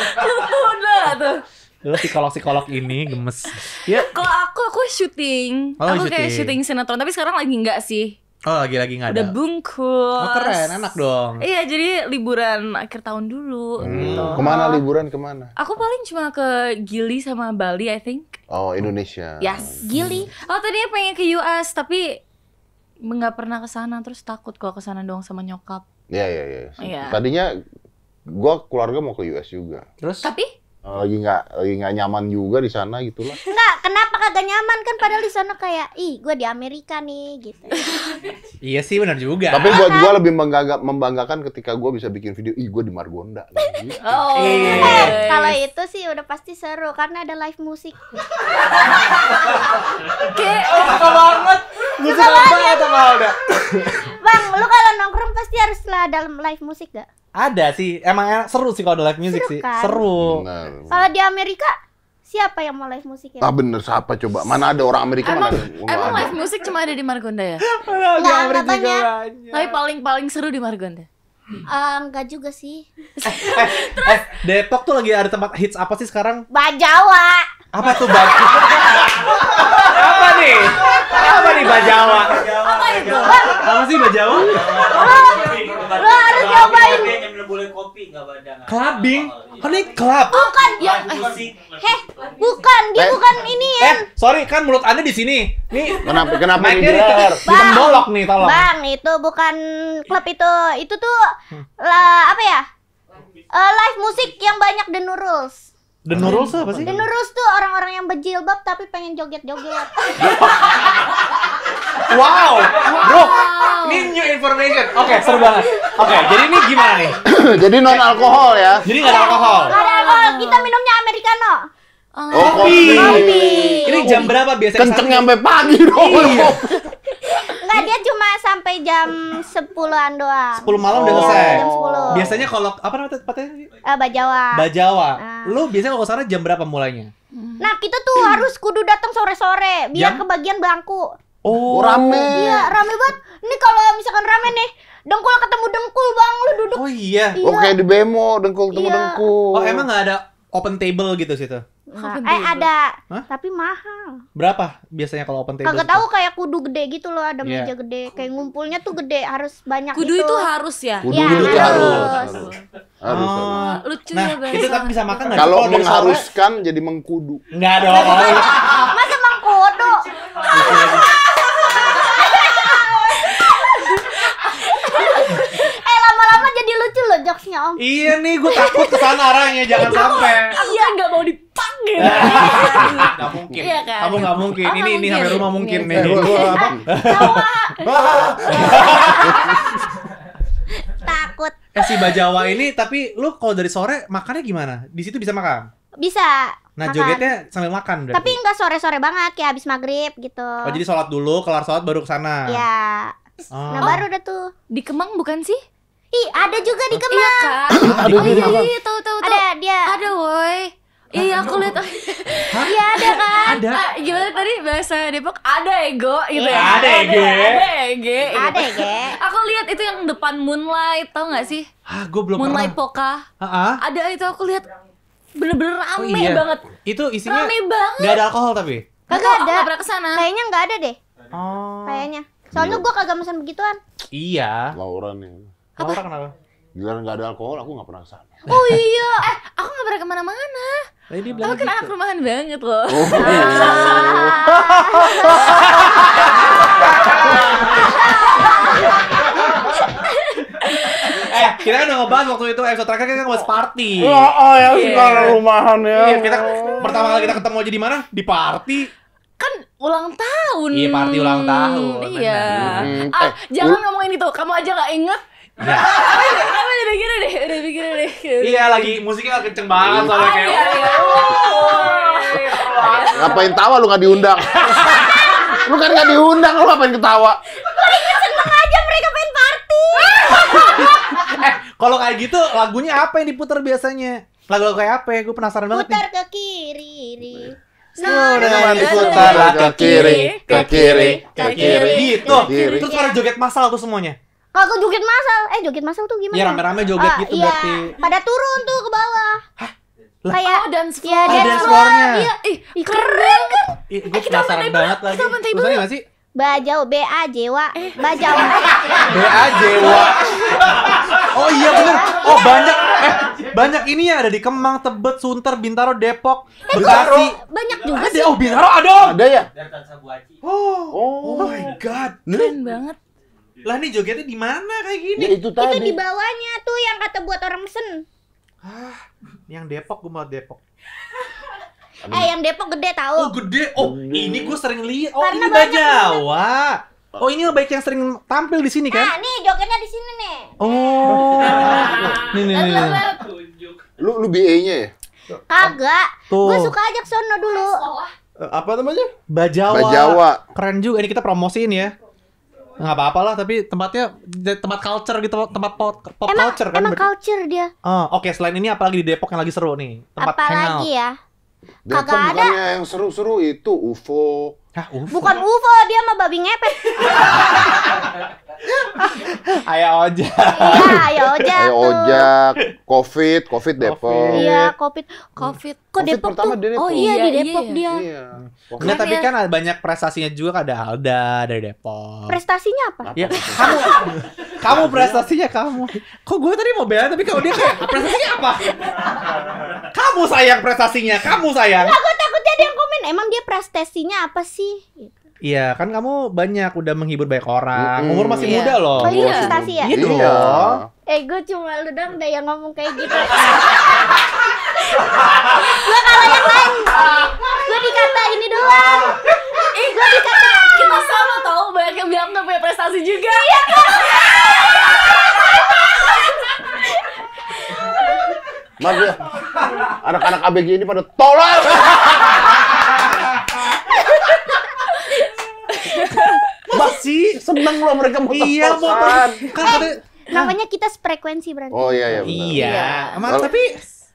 Udah tuh. Lu psikolog-psikolog ini gemes. Ya. Kalau aku aku syuting. Oh, aku syuting. kayak syuting sinetron, tapi sekarang lagi enggak sih. Oh lagi-lagi nggak ada. Udah bungkus. Oh keren, enak dong. Iya jadi liburan akhir tahun dulu. Hmm. Gitu. Kemana liburan kemana? Aku paling cuma ke Gili sama Bali I think. Oh Indonesia. Yes. Gili. Hmm. Oh tadinya pengen ke US tapi nggak pernah ke sana terus takut kalau ke sana doang sama nyokap. Iya iya iya. iya. Tadinya gua keluarga mau ke US juga. Terus? Tapi lagi nggak lagi nggak nyaman juga di sana gitulah Nggak, kenapa kagak nyaman kan padahal di sana kayak ih gue di Amerika nih gitu iya sih benar juga tapi buat kan? gue lebih menggagap membanggakan ketika gue bisa bikin video ih gue di Margonda gitu. oh iya. eh, kalau itu sih udah pasti seru karena ada live musik oke oh, banget musik apa atau Bang, lu kalau nongkrong pasti harus lah dalam live musik gak? Ada sih, emang enak, seru sih kalau ada live musik sih. Kan? Seru. Kalau di Amerika siapa yang mau live musik ya? Ah bener siapa coba? Mana ada orang Amerika emang, mana? Ada? Emang ada. live musik cuma ada di Margonda ya? Mana ada Amerika katanya. Tapi paling paling seru di Margonda. Uh, eh, enggak juga sih. eh, eh, eh, Depok tuh lagi ada tempat hits apa sih sekarang? Bajawa. Apa tuh bak? apa nih? Apa nih bajawa? Apa itu? Apa sih bajawa? Lo harus nyobain. boleh kopi nggak Clubbing? Oh, iya. Kan ini club. Bukan ya. Heh, bukan dia eh, eh, bukan ini ya. Eh, sorry kan mulut anda di sini. Nih kenapa kenapa ini dia? Ditembolok nih tolong. Bang itu bukan klub itu itu tuh lah apa ya? Uh, live musik yang banyak The lurus. The no rules apa sih? The no tuh orang-orang yang berjilbab tapi pengen joget-joget. wow, bro, ini new information. Oke, okay, seru banget. Oke, okay, jadi ini gimana nih? jadi non alkohol ya? Jadi nggak ada alkohol. Nggak ada alkohol. Kita minumnya americano. Oh, oh kopi. kopi. Ini jam berapa biasanya? Kenceng sampai pagi dong. Iya. Enggak, dia cuma sampai jam 10-an doang. 10 malam udah oh. selesai. Iya, jam 10. Biasanya kalau apa namanya tempatnya? Uh, Bajawa. Bajawa. Uh. Lu biasanya kalau sana jam berapa mulainya? Hmm. Nah, kita tuh hmm. harus kudu datang sore-sore biar jam? kebagian bangku. Oh. oh, rame. Iya, rame banget. Ini kalau misalkan rame nih, dengkul ketemu dengkul, Bang. Lu duduk. Oh iya. iya. Oke, oh, di bemo dengkul ketemu iya. dengkul. Oh, emang gak ada open table gitu situ? Nah, eh ada, Hah? tapi mahal. Berapa biasanya kalau open table? Kagak tahu kayak kudu gede gitu loh, ada yeah. meja gede. Kayak ngumpulnya tuh gede, harus banyak Kudu gitu. itu harus ya? Kudu ya, itu harus. harus. harus. Oh, lucu nah, ya Itu tapi bisa makan nggak? Kalau mengharuskan sore... jadi mengkudu. Enggak dong. Masa mengkudu? Eh, lama-lama jadi lucu loh jokesnya om. Iya nih, gue takut kesana arahnya, jangan sampai. iya. nggak mau dipang mungkin. Gak mungkin. Iya kan? Kamu gak mungkin. Oh, ini ini sampai rumah mungkin eh, nih. Eh, Apa? Eh, Takut. Eh si Bajawa ini tapi lu kalau dari sore makannya gimana? Di situ bisa makan? Bisa. Nah makan. jogetnya sambil makan berarti. Tapi nggak sore-sore banget kayak habis maghrib gitu. Oh jadi sholat dulu, kelar sholat baru ke sana. Iya. Oh. Nah baru udah tuh. Di Kemang bukan sih? Ih ada juga di iya Kemang. Kan? Oh, iya kak. Aduh, oh, iya, iya, tahu tahu tahu. Ada dia. Ada woi. Iya aku lihat. Iya ada kan? Ada. Uh, gimana tadi bahasa Depok ada ego gitu iya, ya? Ada ego. Ada ego. Ada ego. Aku lihat itu yang depan Moonlight tau gak sih? Ah, gue belum Moonlight Poka. Uh -huh. Ada itu aku lihat bener-bener oh, rame oh, iya. banget. Itu isinya rame banget. Gak ada alkohol tapi. Kagak ada. Aku gak kesana. Kayaknya gak ada deh. Oh. Kayaknya. Soalnya iya. gue kagak makan begituan. Iya. Lauren ya. Apa? Lauren kenapa? Gila gak ada alkohol, aku gak pernah kesana oh iya eh aku gak pernah kemana-mana Nah, Aku kan gitu. anak rumahan banget loh. Oh, eh, kita kan udah ngebahas waktu itu episode terakhir kan ngebahas party. Oh, oh ya iya. suka yeah. rumahan ya. Iya, kita pertama kali kita ketemu aja di mana? Di party. Kan ulang tahun. Iya, party ulang tahun. Iya. Ah, hmm. Ah, eh, jangan ngomongin itu. Kamu aja nggak inget Ya. Apa deh, udah deh. Iya lagi musiknya kenceng banget iya, soalnya iya, kayak. Iya. Oh, ngapain tawa lu nggak diundang? lu kan nggak diundang, lu ngapain ketawa? Mereka seneng aja mereka pengen party. eh, kalau kayak gitu lagunya apa yang diputar biasanya? lagu kayak apa ya? Gue penasaran banget Putar ke kiri. Sudah diputar ke kiri, ke kiri, ke kiri. Gitu. Terus pada joget masal tuh semuanya. Kalau joget masal, eh joget masal tuh gimana? Iya ya? rame-rame joget uh, gitu iya. berarti. Pada turun tuh ke bawah. Hah? Kayak oh, dance iya, floor. Ya, dance, oh, dance floor Iya, ih, ih, keren kan? Ih, gue eh, kita penasaran banget lagi. Kita mentai dulu. gak sih? Bajau B A J W A J B A J W Oh iya bener Oh banyak eh banyak ini ya ada di Kemang Tebet Sunter Bintaro Depok eh, banyak juga ada, sih Oh Bintaro ada ada ya oh, oh, oh my god keren banget lah nih jogetnya di mana kayak gini? Ya, itu tadi. Itu di bawahnya tuh yang kata buat orang mesen. Ah, yang Depok gue mau Depok. eh, yang Depok gede tau Oh, gede. Oh, gede. ini gue sering lihat. Oh, Karena ini Bajawa. Oh ini baik yang sering tampil di sini kan? Nah, nih jogetnya di sini nih. Oh. nih nih nih. Lu lu BA-nya e ya? Kagak. Gue suka ajak sono dulu. Eh, apa namanya? Bajawa. Bajawa. Keren juga ini kita promosiin ya nggak apa-apa lah tapi tempatnya tempat culture gitu tempat pop, pop emang, culture kan emang berarti. culture dia uh, oke okay. selain ini apalagi di Depok yang lagi seru nih tempat apa hangout. lagi ya Depok Kagak ada yang seru-seru itu UFO Hah, UFO? Bukan UFO, dia mah babi ngepet. ayo ojek. Iya, ayo ojek. Ayo ojek, COVID, COVID Depok. Iya, COVID, COVID. Kok COVID Depok tuh? Oh iya, di iya, Depok iya. dia. Iya. Nah, tapi ya? kan ada banyak prestasinya juga ada Alda dari Depok. Prestasinya apa? Ya, kamu kamu prestasinya kamu. Kok gue tadi mau bela tapi kalau dia kayak prestasinya apa? kamu sayang prestasinya, kamu sayang. Nah, ada yang komen emang dia prestasinya apa sih gitu. Iya, kan kamu banyak udah menghibur banyak orang. Umur masih iya. muda loh. Oh, iya. Prestasi ya? Gitu iya. loh. Iya. Eh, gue cuma lu dong deh yang ngomong kayak gitu. gue kalah yang lain, gue dikata ini doang. Eh, gue dikata kita sama tau banyak yang bilang gak punya prestasi juga. Iya kan? Mas ya, anak-anak ABG ini pada tolol. Masih seneng loh mereka mau Iya, mau kan, kan nah, namanya kita frekuensi berarti. Oh iya iya benar. Iya. Emang iya. tapi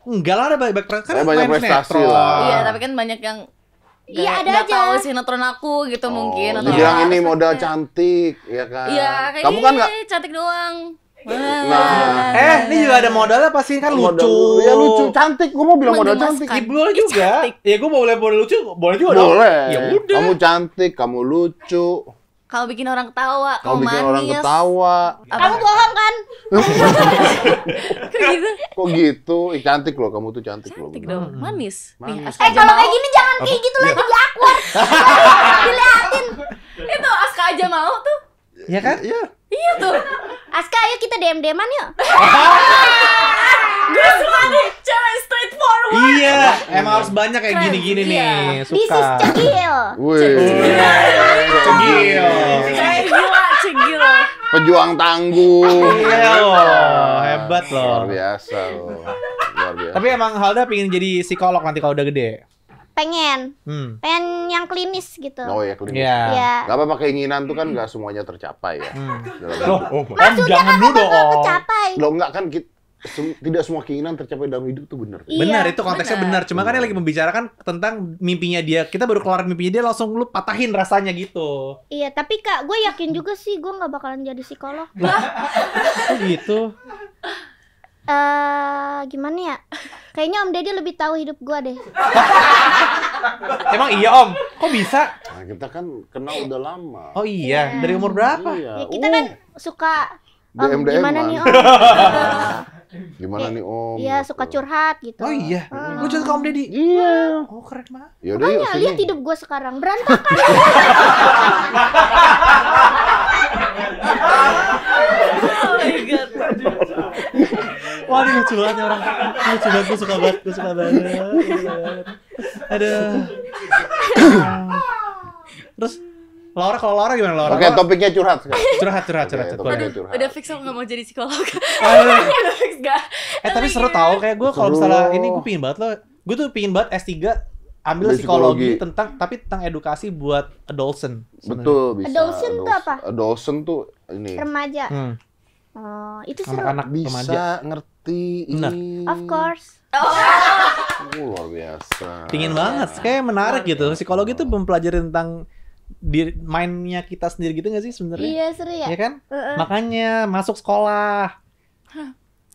enggak lah ada banyak kan prestasi banyak prestasi lah. Iya, tapi kan banyak yang Iya ada gak aja. tahu sinetron aku gitu oh, mungkin Dibilang bilang ini modal cantik ya kan. Iya, kayak Kamu kan gak... cantik doang. Nah, eh ini juga ada modalnya pasti kan modal, lucu. Ya lucu, cantik. Gua mau bilang modal cantik. Ibu boleh juga. Cantik. Ya gue boleh boleh lucu, boleh juga dong. Boleh. Ya udah. Kamu cantik, kamu lucu. kalau bikin orang ketawa, kamu, bikin manis. orang ketawa. Apa? Kamu bohong kan? Kok gitu? Kok gitu? Ih, cantik loh, kamu tuh cantik, cantik loh. Cantik dong, hmm. manis. manis. Eh, kalau kayak gini jangan kayak gitu lagi jadi aku. Diliatin. Itu Aska aja mau tuh. Iya kan? Iya. Iya tuh. Aska, ayo kita dm deman yuk. Gue suka nih, cewek straight forward. Iya, iya, emang harus banyak kayak gini-gini nih. Iya. Suka. This is cegil. Wih. Cegil. Cegil. Cegil. Pejuang tangguh. Iya loh, hebat loh. Luar biasa loh. Luar biasa. Tapi emang Halda pingin jadi psikolog nanti kalau udah gede pengen hmm. pengen yang klinis gitu oh ya klinis yeah. ya iya. Gak apa-apa keinginan tuh kan nggak semuanya tercapai ya hmm. loh oh, maksudnya jangan kan dulu dong tercapai lo nggak kan kita Sem tidak semua keinginan tercapai dalam hidup tuh benar. Iya, benar itu konteksnya benar. Cuma kan dia lagi hmm. membicarakan tentang mimpinya dia. Kita baru keluar mimpinya dia langsung lu patahin rasanya gitu. Iya, tapi Kak, gue yakin juga sih gue nggak bakalan jadi psikolog. gitu. Eh, uh, gimana ya? Kayaknya Om Deddy lebih tahu hidup gua deh. Emang iya Om? Kok bisa? Nah, kita kan kenal udah lama. Oh iya, yeah. dari umur berapa? Iya. Ya, kita uh. kan oh. suka Om, DM gimana nih Om? Eh, gimana ya, nih Om? Iya, suka gitu. curhat gitu. Oh iya. Hmm. Lu curhat ke Om Deddy? Iya. Oh, keren banget. Ya udah, Makanya lihat hidup gue sekarang berantakan. Wah ini lucu banget nih orang. Lucu banget, gue suka banget, gue suka banget. Ada. Terus Laura kalau Laura gimana Laura? Oke, topiknya curhat sekarang. Curhat, curhat, curhat. Okay, curhat. Aduh, curhat. udah fix aku gak mau jadi psikolog. Oh, iya. udah fix gak. Eh tapi seru tau kayak gue kalau misalnya ini gue pingin banget lo. Gue tuh pingin banget S3 ambil psikologi, psikologi tentang tapi tentang edukasi buat adolescent. Sebenernya. Betul bisa. Adolescent tuh apa? Adolescent tuh ini. Remaja. Hmm Oh, itu seru. Anak-anak bisa remaja. ngerti. Benar. Of course. Oh. oh. luar biasa. Pingin banget, kayak menarik gitu. Psikologi itu mempelajari tentang di mainnya kita sendiri gitu gak sih sebenarnya? Iya seru ya. Iya kan? Uh -uh. Makanya masuk sekolah.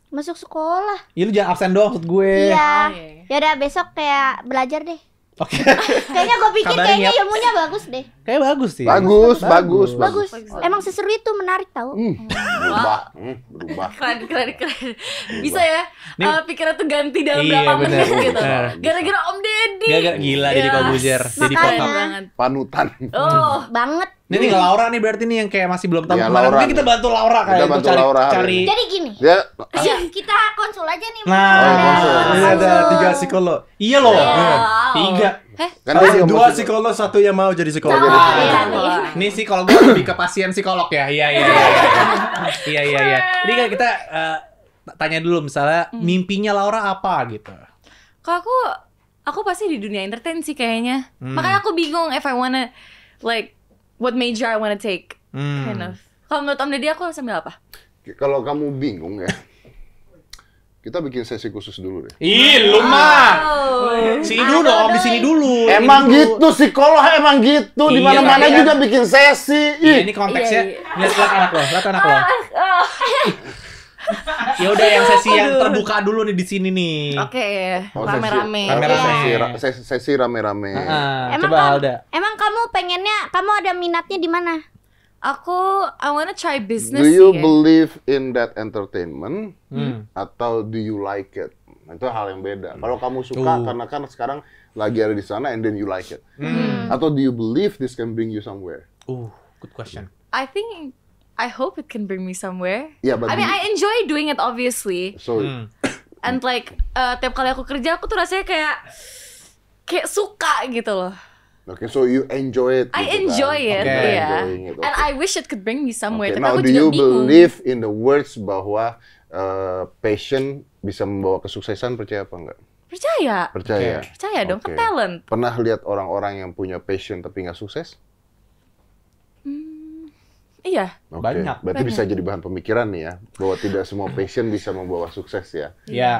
masuk sekolah. Iya lu jangan absen doang maksud gue. iya. Oh, iya. Ya udah besok kayak belajar deh. Oke. Okay. kayaknya gue pikir Kabarin kayaknya ya. ilmunya bagus deh. Kayak bagus sih. Bagus, bagus, bagus. bagus. bagus. Emang seseru itu menarik tau. Hmm. hmm. Berubah, hmm, berubah. Keren, keren, keren. Bisa ya? Nih. Eh, uh, pikiran tuh ganti dalam iya, berapa bener, menit gitu. Gara-gara Om Deddy. Gara-gara gila ya. Deddy Kobuzer. Jadi potong. Panutan. Oh, banget ini tinggal Laura nih berarti nih yang kayak masih belum tahu ya, Laura, kita bantu ya, Laura kayak kita bantu cari, Laura, cari. Jadi gini. Ya. Ayo iya, kita konsul aja nih. Nah, oh, konsul. Ini ada tiga psikolog. Iya loh. Ya. Tiga. Heh? Kan dua psikolog, satu yang mau jadi psikolog. Oh, iya, iya. Ini psikolog lebih ke pasien psikolog ya. Iya iya. Iya iya iya. Jadi iya. kan kita uh, tanya dulu misalnya hmm. mimpinya Laura apa gitu. Kalau aku aku pasti di dunia entertain sih kayaknya. Hmm. Makanya aku bingung if I wanna like what major I wanna take hmm. kind of. Kalau menurut Om Deddy aku sambil apa? Kalau kamu bingung ya, kita bikin sesi khusus dulu deh. Ih, lu mah. Oh. Sini dulu dong, di sini dulu. Emang dulu. gitu sih kalau emang gitu dimana iya, mana-mana iya. juga bikin sesi. Iya, ini konteksnya. Iya, lihat anak lo, lihat anak lo. Ah, ah. ya udah yang sesi yang terbuka dulu nih di sini nih. Oke, okay, oh, rame-rame. Rame-rame. Sesi, rame-rame. Coba Alda. Emang kamu pengennya, kamu ada minatnya di mana? Aku, I wanna try business. Do you believe in that entertainment? Hmm. Atau do you like it? Nah, itu hal yang beda. Hmm. Kalau kamu suka, karena kan sekarang lagi ada di sana and then you like it. Hmm. Atau do you believe this can bring you somewhere? Oh, good question. I think I hope it can bring me somewhere. Yeah, but I mean, I enjoy doing it obviously. So, mm. and like uh, tiap kali aku kerja, aku tuh rasanya kayak kayak suka gitu loh. Okay, so you enjoy it. I gitu kan? enjoy kan? it, okay. yeah. It, okay. And I wish it could bring me somewhere. Okay. Tapi Now, aku do juga you bingung. believe in the words bahwa uh, passion bisa membawa kesuksesan? Percaya apa enggak? Percaya. Percaya. Okay. Percaya dong okay. ke talent. Pernah lihat orang-orang yang punya passion tapi nggak sukses? Iya. Okay. Banyak. Berarti banyak. bisa jadi bahan pemikiran nih ya, bahwa tidak semua passion bisa membawa sukses ya. Iya. Ya.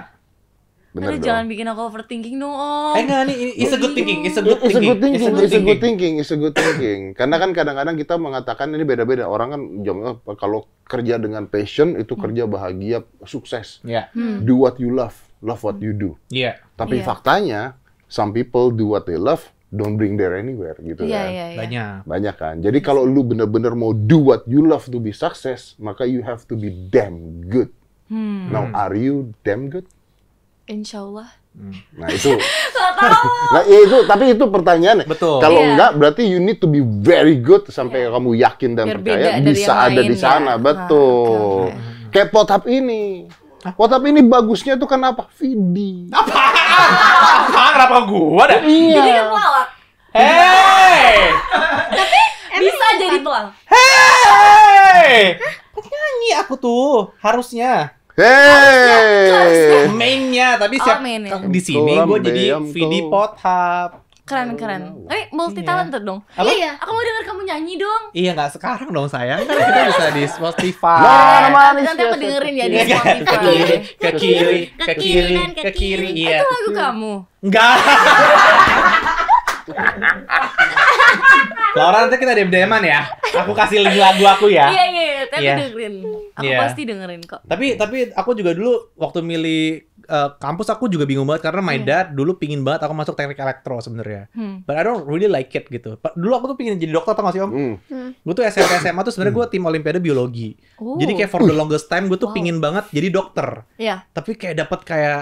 Bener Aduh, dong. jangan bikin aku overthinking dong. Om. Eh enggak nih, it's a good thinking, it's a good thinking. It's a good thinking, it's a good thinking, it's a good thinking. Karena kan kadang-kadang kita mengatakan ini beda-beda. Orang kan eh, kalau kerja dengan passion itu hmm. kerja bahagia, sukses. Yeah. Hmm. Do what you love, love what you do. Ya. Iya. Yeah. Tapi yeah. faktanya some people do what they love, don't bring there anywhere gitu yeah, kan. Yeah, yeah. Banyak. Banyak kan. Jadi kalau lu bener-bener mau do what you love to be success, maka you have to be damn good. Hmm. Now hmm. are you damn good? Insyaallah. Hmm. Nah itu. nah ya itu tapi itu pertanyaannya. Betul. Kalau yeah. enggak berarti you need to be very good sampai yeah. kamu yakin dan Biar percaya bisa ada di sana. Ya. Betul. Ah, okay. Kayak pot ini tapi ini bagusnya tuh kenapa? Vidi. Apa? Apa? Kenapa gue? dah? Iya. Jadi kan pelawak. Hei. Tapi bisa jadi pelawak. Hei. Nyanyi aku tuh harusnya. Hei. Mainnya tapi siap oh, di sini gue jadi Vidi Pothap keren keren eh, oh, multi talent iya. dong Apa? iya aku mau denger kamu nyanyi dong iya nggak sekarang dong sayang kan kita bisa di Spotify Wah, manis, nanti aku dengerin ya di iya, Spotify ke kiri ke kiri ke kiri iya itu lagu kamu enggak Laura nanti kita DM-an ya. Aku kasih link lagu aku ya. Iya iya, iya. tapi iya. dengerin. Aku pasti dengerin kok. Tapi tapi aku juga dulu waktu milih uh, kampus aku juga bingung banget karena my yeah. dad dulu pingin banget aku masuk teknik elektro sebenarnya. Hmm. But I don't really like it gitu. Dulu aku tuh pingin jadi dokter tau gak sih om? Hmm. hmm. Gue tuh SMP SMA tuh sebenarnya hmm. gue tim olimpiade biologi. Oh. Jadi kayak for the longest time gue tuh wow. pingin banget jadi dokter. Yeah. Tapi kayak dapat kayak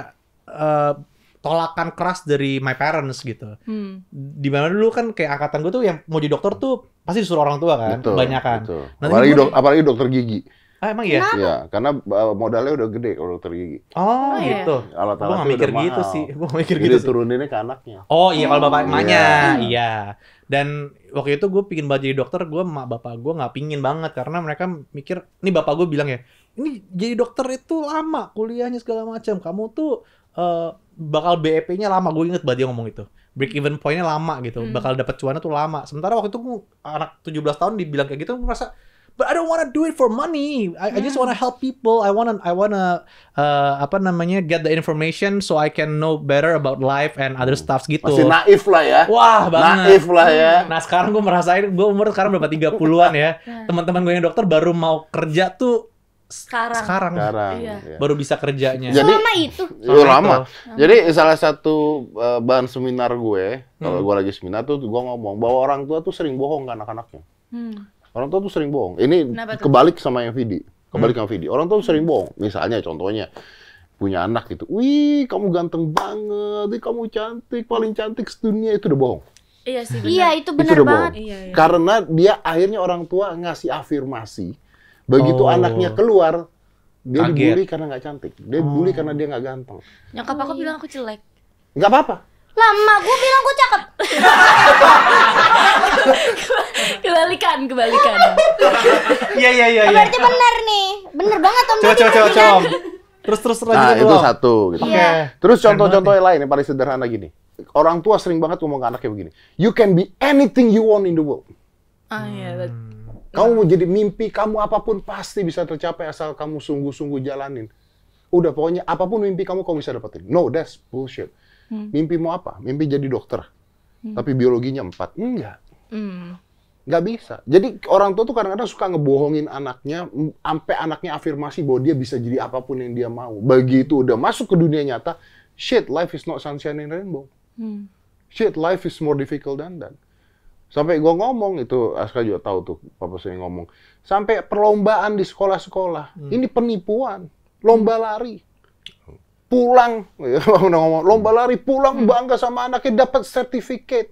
uh, tolakan keras dari my parents gitu. Hmm. Di mana dulu kan kayak angkatan gue tuh yang mau jadi dokter tuh pasti disuruh orang tua kan, betul, kebanyakan. Betul. apalagi, dok apalagi dokter gigi. Ah emang iya? Iya, karena eh, modalnya udah gede kalau dokter gigi. Oh, oh iya. gitu. Iya. Alat alat gua mikir gitu mahal. sih. Gua mikir Jadi gitu. Jadi turuninnya ke anaknya. Oh iya, kalau bapak iya. emaknya, yeah. iya. Dan waktu itu gue pingin banget jadi dokter, gue mak bapak gue nggak pingin banget karena mereka mikir, ini bapak gue bilang ya, ini jadi dokter itu lama kuliahnya segala macam. Kamu tuh uh, bakal BEP-nya lama, gue inget banget dia ngomong itu. Break even point-nya lama gitu, hmm. bakal dapat cuannya tuh lama. Sementara waktu itu gue anak 17 tahun dibilang kayak gitu, gue merasa but I don't want to do it for money. I, yeah. I just want to mm. help people. I want to I want to uh, apa namanya get the information so I can know better about life and other oh. stuff gitu. Masih naif lah ya. Wah, banget. Naif lah ya. Hmm. Nah, sekarang gue merasain gue umur sekarang berapa tiga puluhan ya. Nah. Teman-teman gue yang dokter baru mau kerja tuh sekarang sekarang, sekarang iya. iya. baru bisa kerjanya jadi lama itu lama. lama jadi salah satu uh, bahan seminar gue kalau hmm. gue lagi seminar tuh gue ngomong bahwa orang tua tuh sering bohong kan anak-anaknya hmm. Orang tua tuh sering bohong. Ini Kenapa kebalik kebalik sama yang Vidi. Kebalik hmm. sama Vidi. Orang tua tuh sering hmm. bohong. Misalnya contohnya punya anak gitu. Wih, kamu ganteng banget. Wih, kamu cantik, paling cantik sedunia itu udah bohong. Iya sih Iya, itu benar banget. Bohong. Iya, iya. Karena dia akhirnya orang tua ngasih afirmasi. Begitu oh. anaknya keluar, dia dibully karena nggak cantik. Dia dibully oh. karena dia nggak ganteng. Nyokap aku oh, bilang iya. aku jelek. Nggak apa-apa Lama gue bilang gue cakep. kebalikan, kebalikan. Iya iya iya. iya. Berarti benar nih, benar banget om. Coba coba coba coba. Terus terus nah, lanjut Nah itu satu. Gitu. Iya. Okay. Terus contoh-contoh yang lain yang paling sederhana gini. Orang tua sering banget ngomong ke anaknya begini. You can be anything you want in the world. Ah iya. Hmm. kamu mau jadi mimpi kamu apapun pasti bisa tercapai asal kamu sungguh-sungguh jalanin. Udah pokoknya apapun mimpi kamu kamu bisa dapetin. No, that's bullshit. Hmm. Mimpi mau apa? Mimpi jadi dokter. Hmm. Tapi biologinya empat. Enggak. Hmm. bisa. Jadi orang tua tuh kadang-kadang suka ngebohongin anaknya, sampai anaknya afirmasi bahwa dia bisa jadi apapun yang dia mau. Begitu udah masuk ke dunia nyata, shit, life is not sunshine and rainbow. Hmm. Shit, life is more difficult than that. Sampai gue ngomong itu, Aska juga tahu tuh, papa saya ngomong. Sampai perlombaan di sekolah-sekolah, hmm. ini penipuan, lomba lari. Oh pulang lomba lari pulang hmm. bangga sama anaknya dapat sertifikat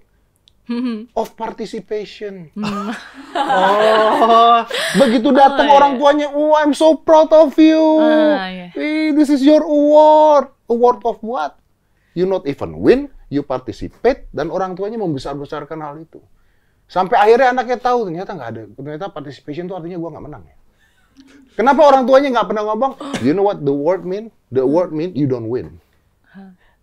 hmm. of participation. Hmm. oh, begitu oh, datang oh, orang tuanya, oh I'm so proud of you. Uh, yeah. Iya. this is your award. Award of what? You not even win, you participate dan orang tuanya membesar-besarkan hal itu. Sampai akhirnya anaknya tahu ternyata nggak ada, ternyata participation itu artinya gua nggak menang ya. Kenapa orang tuanya nggak pernah ngomong, you know what the word mean? The word mean you don't win.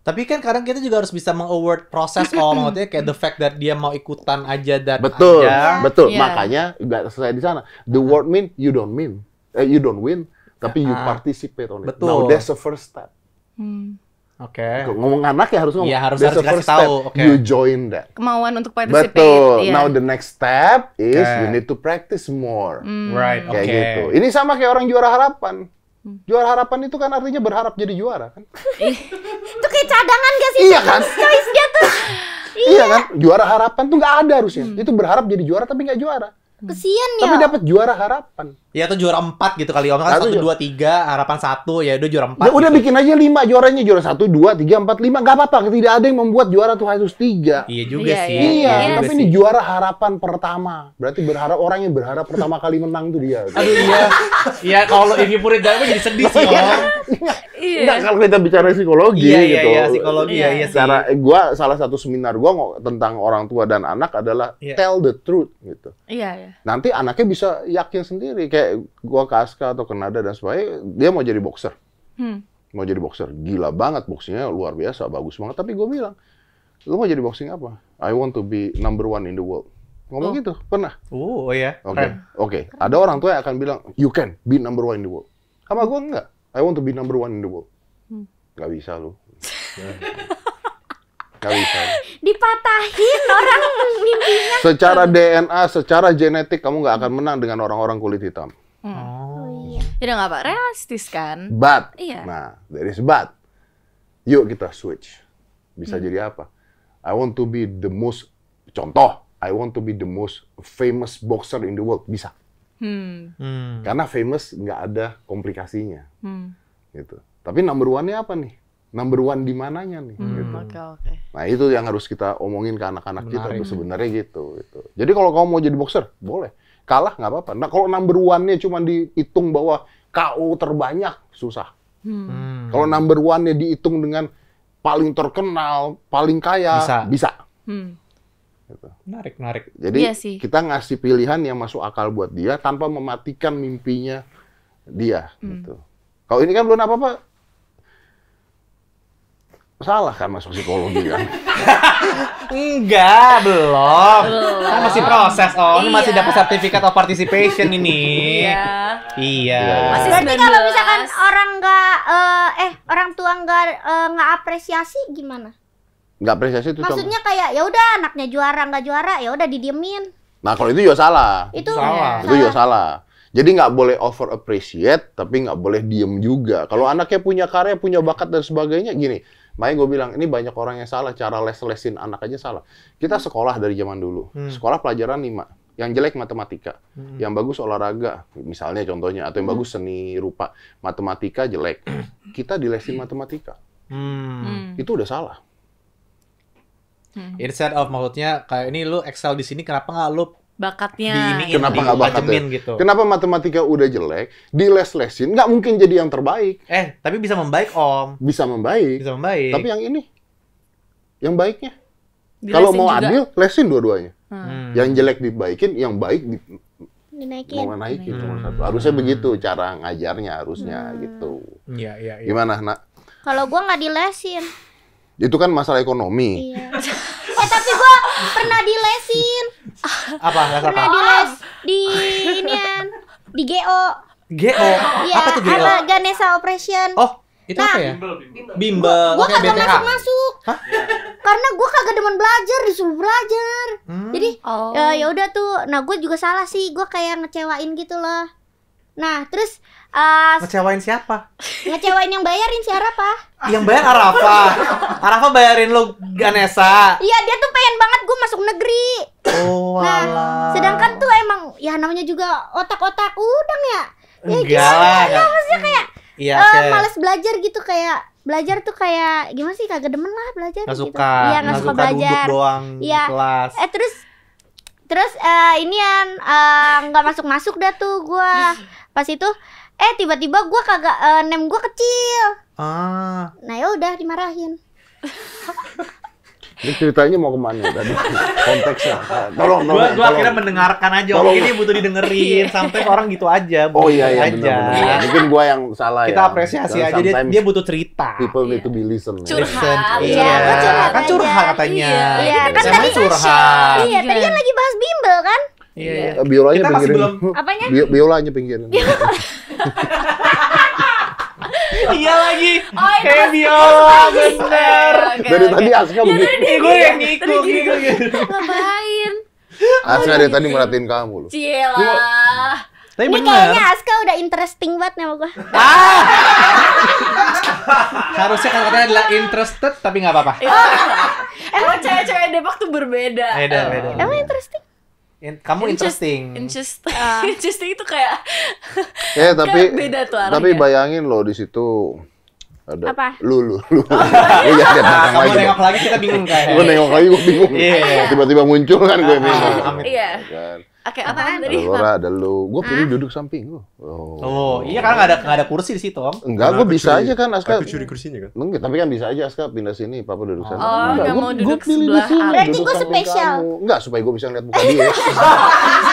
Tapi kan kadang kita juga harus bisa meng-award proses kalau maksudnya kayak the fact that dia mau ikutan aja dan betul, aja. Betul, yeah. makanya nggak selesai di sana. The word mean you don't mean, uh, you don't win, tapi you ah. participate on it. Betul. Now that's the first step. Hmm. Oke. Okay. Ngomong anak ya harus ngomong. Iya harus harus dikasih tahu. Okay. You join that. Kemauan untuk participate. Betul. Yeah. Now the next step is okay. you need to practice more. Mm. Right. Oke. Okay. gitu. Ini sama kayak orang juara harapan. Hmm. Juara harapan itu kan artinya berharap jadi juara kan? itu kayak cadangan gak sih? Iya kan? Choice dia tuh. iya. kan? Iya. Juara harapan tuh nggak ada harusnya. Hmm. Itu berharap jadi juara tapi nggak juara. Hmm. Kesian ya. Tapi dapat juara harapan. Ya atau juara empat gitu kali om. Kan 1 dua tiga harapan satu ya udah juara empat. Ya, gitu. udah bikin aja lima juaranya juara satu dua tiga empat lima nggak apa-apa. Tidak ada yang membuat juara tuh harus tiga. Iya juga iya, sih. Iya, iya, iya, iya tapi sih. ini juara harapan pertama. Berarti berharap orang yang berharap pertama kali menang tuh dia. Gitu. Aduh iya. Iya kalau ini purit dalam jadi sedih sih iya. om. Iya. Enggak kalau kita bicara psikologi iya, iya gitu. Iya, iya, psikologi iya, iya sih. Cara eh, gua salah satu seminar gua tentang orang tua dan anak adalah iya. tell the truth gitu. Iya, iya. Iya. Nanti anaknya bisa yakin sendiri kayak gua ke Aska atau ke dan sebagainya, dia mau jadi boxer. Hmm. Mau jadi boxer, gila banget boxingnya luar biasa, bagus banget. Tapi gue bilang, lu mau jadi boxing apa? I want to be number one in the world. Ngomong oh. gitu, pernah. Oh, oh ya. Oke, oke. Ada orang tua yang akan bilang, you can be number one in the world. Sama gue enggak. I want to be number one in the world. Hmm. Gak bisa lu. kawisan. Dipatahin orang mimpinya. Secara DNA, secara genetik kamu nggak akan menang dengan orang-orang kulit hitam. Hmm. Oh. oh iya. Tidak ya nggak pak, realistis kan? But, iya. nah there is but. Yuk kita switch. Bisa hmm. jadi apa? I want to be the most, contoh, I want to be the most famous boxer in the world. Bisa. Hmm. hmm. Karena famous nggak ada komplikasinya. Hmm. Gitu. Tapi number one-nya apa nih? number one di mananya nih. Hmm. Gitu. Okay, okay. Nah itu yang harus kita omongin ke anak-anak kita tuh sebenarnya gitu, gitu. Jadi kalau kamu mau jadi boxer boleh, kalah nggak apa-apa. Nah kalau number one-nya cuma dihitung bahwa KO terbanyak susah. Hmm. hmm. Kalau number one-nya dihitung dengan paling terkenal, paling kaya bisa. bisa. Hmm. Gitu. Menarik, menarik. Jadi iya sih. kita ngasih pilihan yang masuk akal buat dia tanpa mematikan mimpinya dia. Hmm. Gitu. Kalau ini kan belum apa-apa, salah kan masuk psikologi kan? Enggak, belum. belum. Kan masih proses, oh. Iya. masih dapat sertifikat of participation ini. iya. Iya. Masih Berarti kalau misalkan orang enggak uh, eh, eh orang tua enggak nggak uh, apresiasi gimana? enggak apresiasi itu Maksudnya kayak ya udah anaknya juara nggak juara ya udah didiemin. Nah, kalau itu juga ya salah. Itu salah. Ya, itu juga ya salah. Jadi nggak boleh over appreciate, tapi nggak boleh diem juga. Kalau anaknya punya karya, punya bakat dan sebagainya, gini, Makanya gue bilang, ini banyak orang yang salah, cara les-lesin anak aja salah. Kita sekolah dari zaman dulu, hmm. sekolah pelajaran lima. Yang jelek matematika, hmm. yang bagus olahraga, misalnya contohnya, atau yang hmm. bagus seni rupa. Matematika jelek, kita dilesin matematika. Hmm. Itu udah salah. Hmm. Instead of maksudnya kayak ini lu excel di sini kenapa nggak lu bakatnya. Di kenapa nggak bakatnya? Gitu. Kenapa matematika udah jelek, di les-lesin nggak mungkin jadi yang terbaik. Eh, tapi bisa membaik om. Bisa membaik. Bisa membaik. Tapi yang ini, yang baiknya. Kalau mau juga. adil, lesin dua-duanya. Hmm. Yang jelek dibaikin, yang baik di... dinaikin. Mau naikin hmm. cuma satu. Harusnya begitu cara ngajarnya harusnya hmm. gitu. ya ya ya. Gimana, Nak? Kalau gua nggak dilesin. Itu kan masalah ekonomi. Iya. eh tapi gua pernah dilesin. Apa? Les pernah apa? diles di inian di GO. GO. Iya, apa tuh GO? Apa Ganesha Operation. Oh, itu nah, apa ya? Bimbel. Bimbel. bimbel. Gua, gua kagak masuk-masuk. Hah? Karena gua kagak demen belajar, disuruh belajar. Hmm. Jadi oh. Ya, ya udah tuh. Nah, gua juga salah sih. Gua kayak ngecewain gitu loh. Nah, terus uh, ngecewain siapa? Ngecewain yang bayarin si Arafa. yang bayar Arafa. Arafa bayarin lo Ganesa. Iya, dia tuh pengen banget gue masuk negeri. Oh, nah, sedangkan tuh emang ya namanya juga otak-otak udang ya. Ya Enggak gimana ya, maksudnya kayak Iya, uh, eh, kayak... males belajar gitu kayak belajar tuh kayak gimana sih kagak demen lah belajar gak gitu. iya, enggak suka, belajar. Duduk doang ya. kelas. Eh terus terus uh, eh, ini uh, nggak masuk masuk dah tuh gue pas itu eh tiba-tiba gue kagak uh, nem gue kecil ah nah ya udah dimarahin Ini ceritanya mau kemana tadi? Konteksnya. Tolong, tolong. Gua, gua tolong. akhirnya mendengarkan aja. Tolong. Ini butuh didengerin. Iya. Sampai orang gitu aja. Oh iya, iya. Aja. Bener, bener, Mungkin gua yang salah Kita ya. apresiasi Dan aja. Dia, dia butuh cerita. People yeah. need iya. to be listen. Iya, curhat. Iya. Yeah. Yeah. Kan curhat katanya katanya. Iya. Gitu kan, kan tadi curhat. Iya. Tadi kan lagi bahas bimbel kan? Iya, iya, iya. Biolanya Kita pinggirin. Belum... Apanya? Bi biolanya pinggirin. iya lagi. Oh, kayak biola bener. Ya, dari tadi Aska begitu. Gue yang ngikut gitu. Ngapain? Aska oh, dari iya. tadi merhatiin kamu loh. Cielah. Iya. Tapi Ini bener. kayaknya Aska udah interesting banget nama gue. Ah! Harusnya kan katanya adalah interested tapi nggak apa-apa. Emang cewek-cewek Depok tuh berbeda. Beda, beda. Emang interesting? In, kamu Interest, interesting. Interest, uh, interesting itu kayak Ya, yeah, tapi kayak beda tuh arahnya. Tapi bayangin loh di situ ada apa? lu lu lu. Oh, lu jangan nah, kamu lagi. nengok lagi kita bingung kan. Gue nengok lagi gue bingung. Iya, iya. Tiba-tiba yeah. muncul kan gue bingung. Iya. Yeah. Kan. Oke, okay, tadi? Ada Laura, ada lu. Gue pilih ah? duduk samping lu. Oh. oh, iya karena nggak ada nggak ada kursi di situ, Om. Enggak, gue bisa aja kan Aska. Aku curi kursinya kan. Enggak, tapi kan bisa aja Aska pindah sini, Papa duduk sana. Oh, enggak, mau duduk gua, pilih sebelah. sini, Berarti gue spesial. Enggak, supaya gue bisa ngeliat muka dia.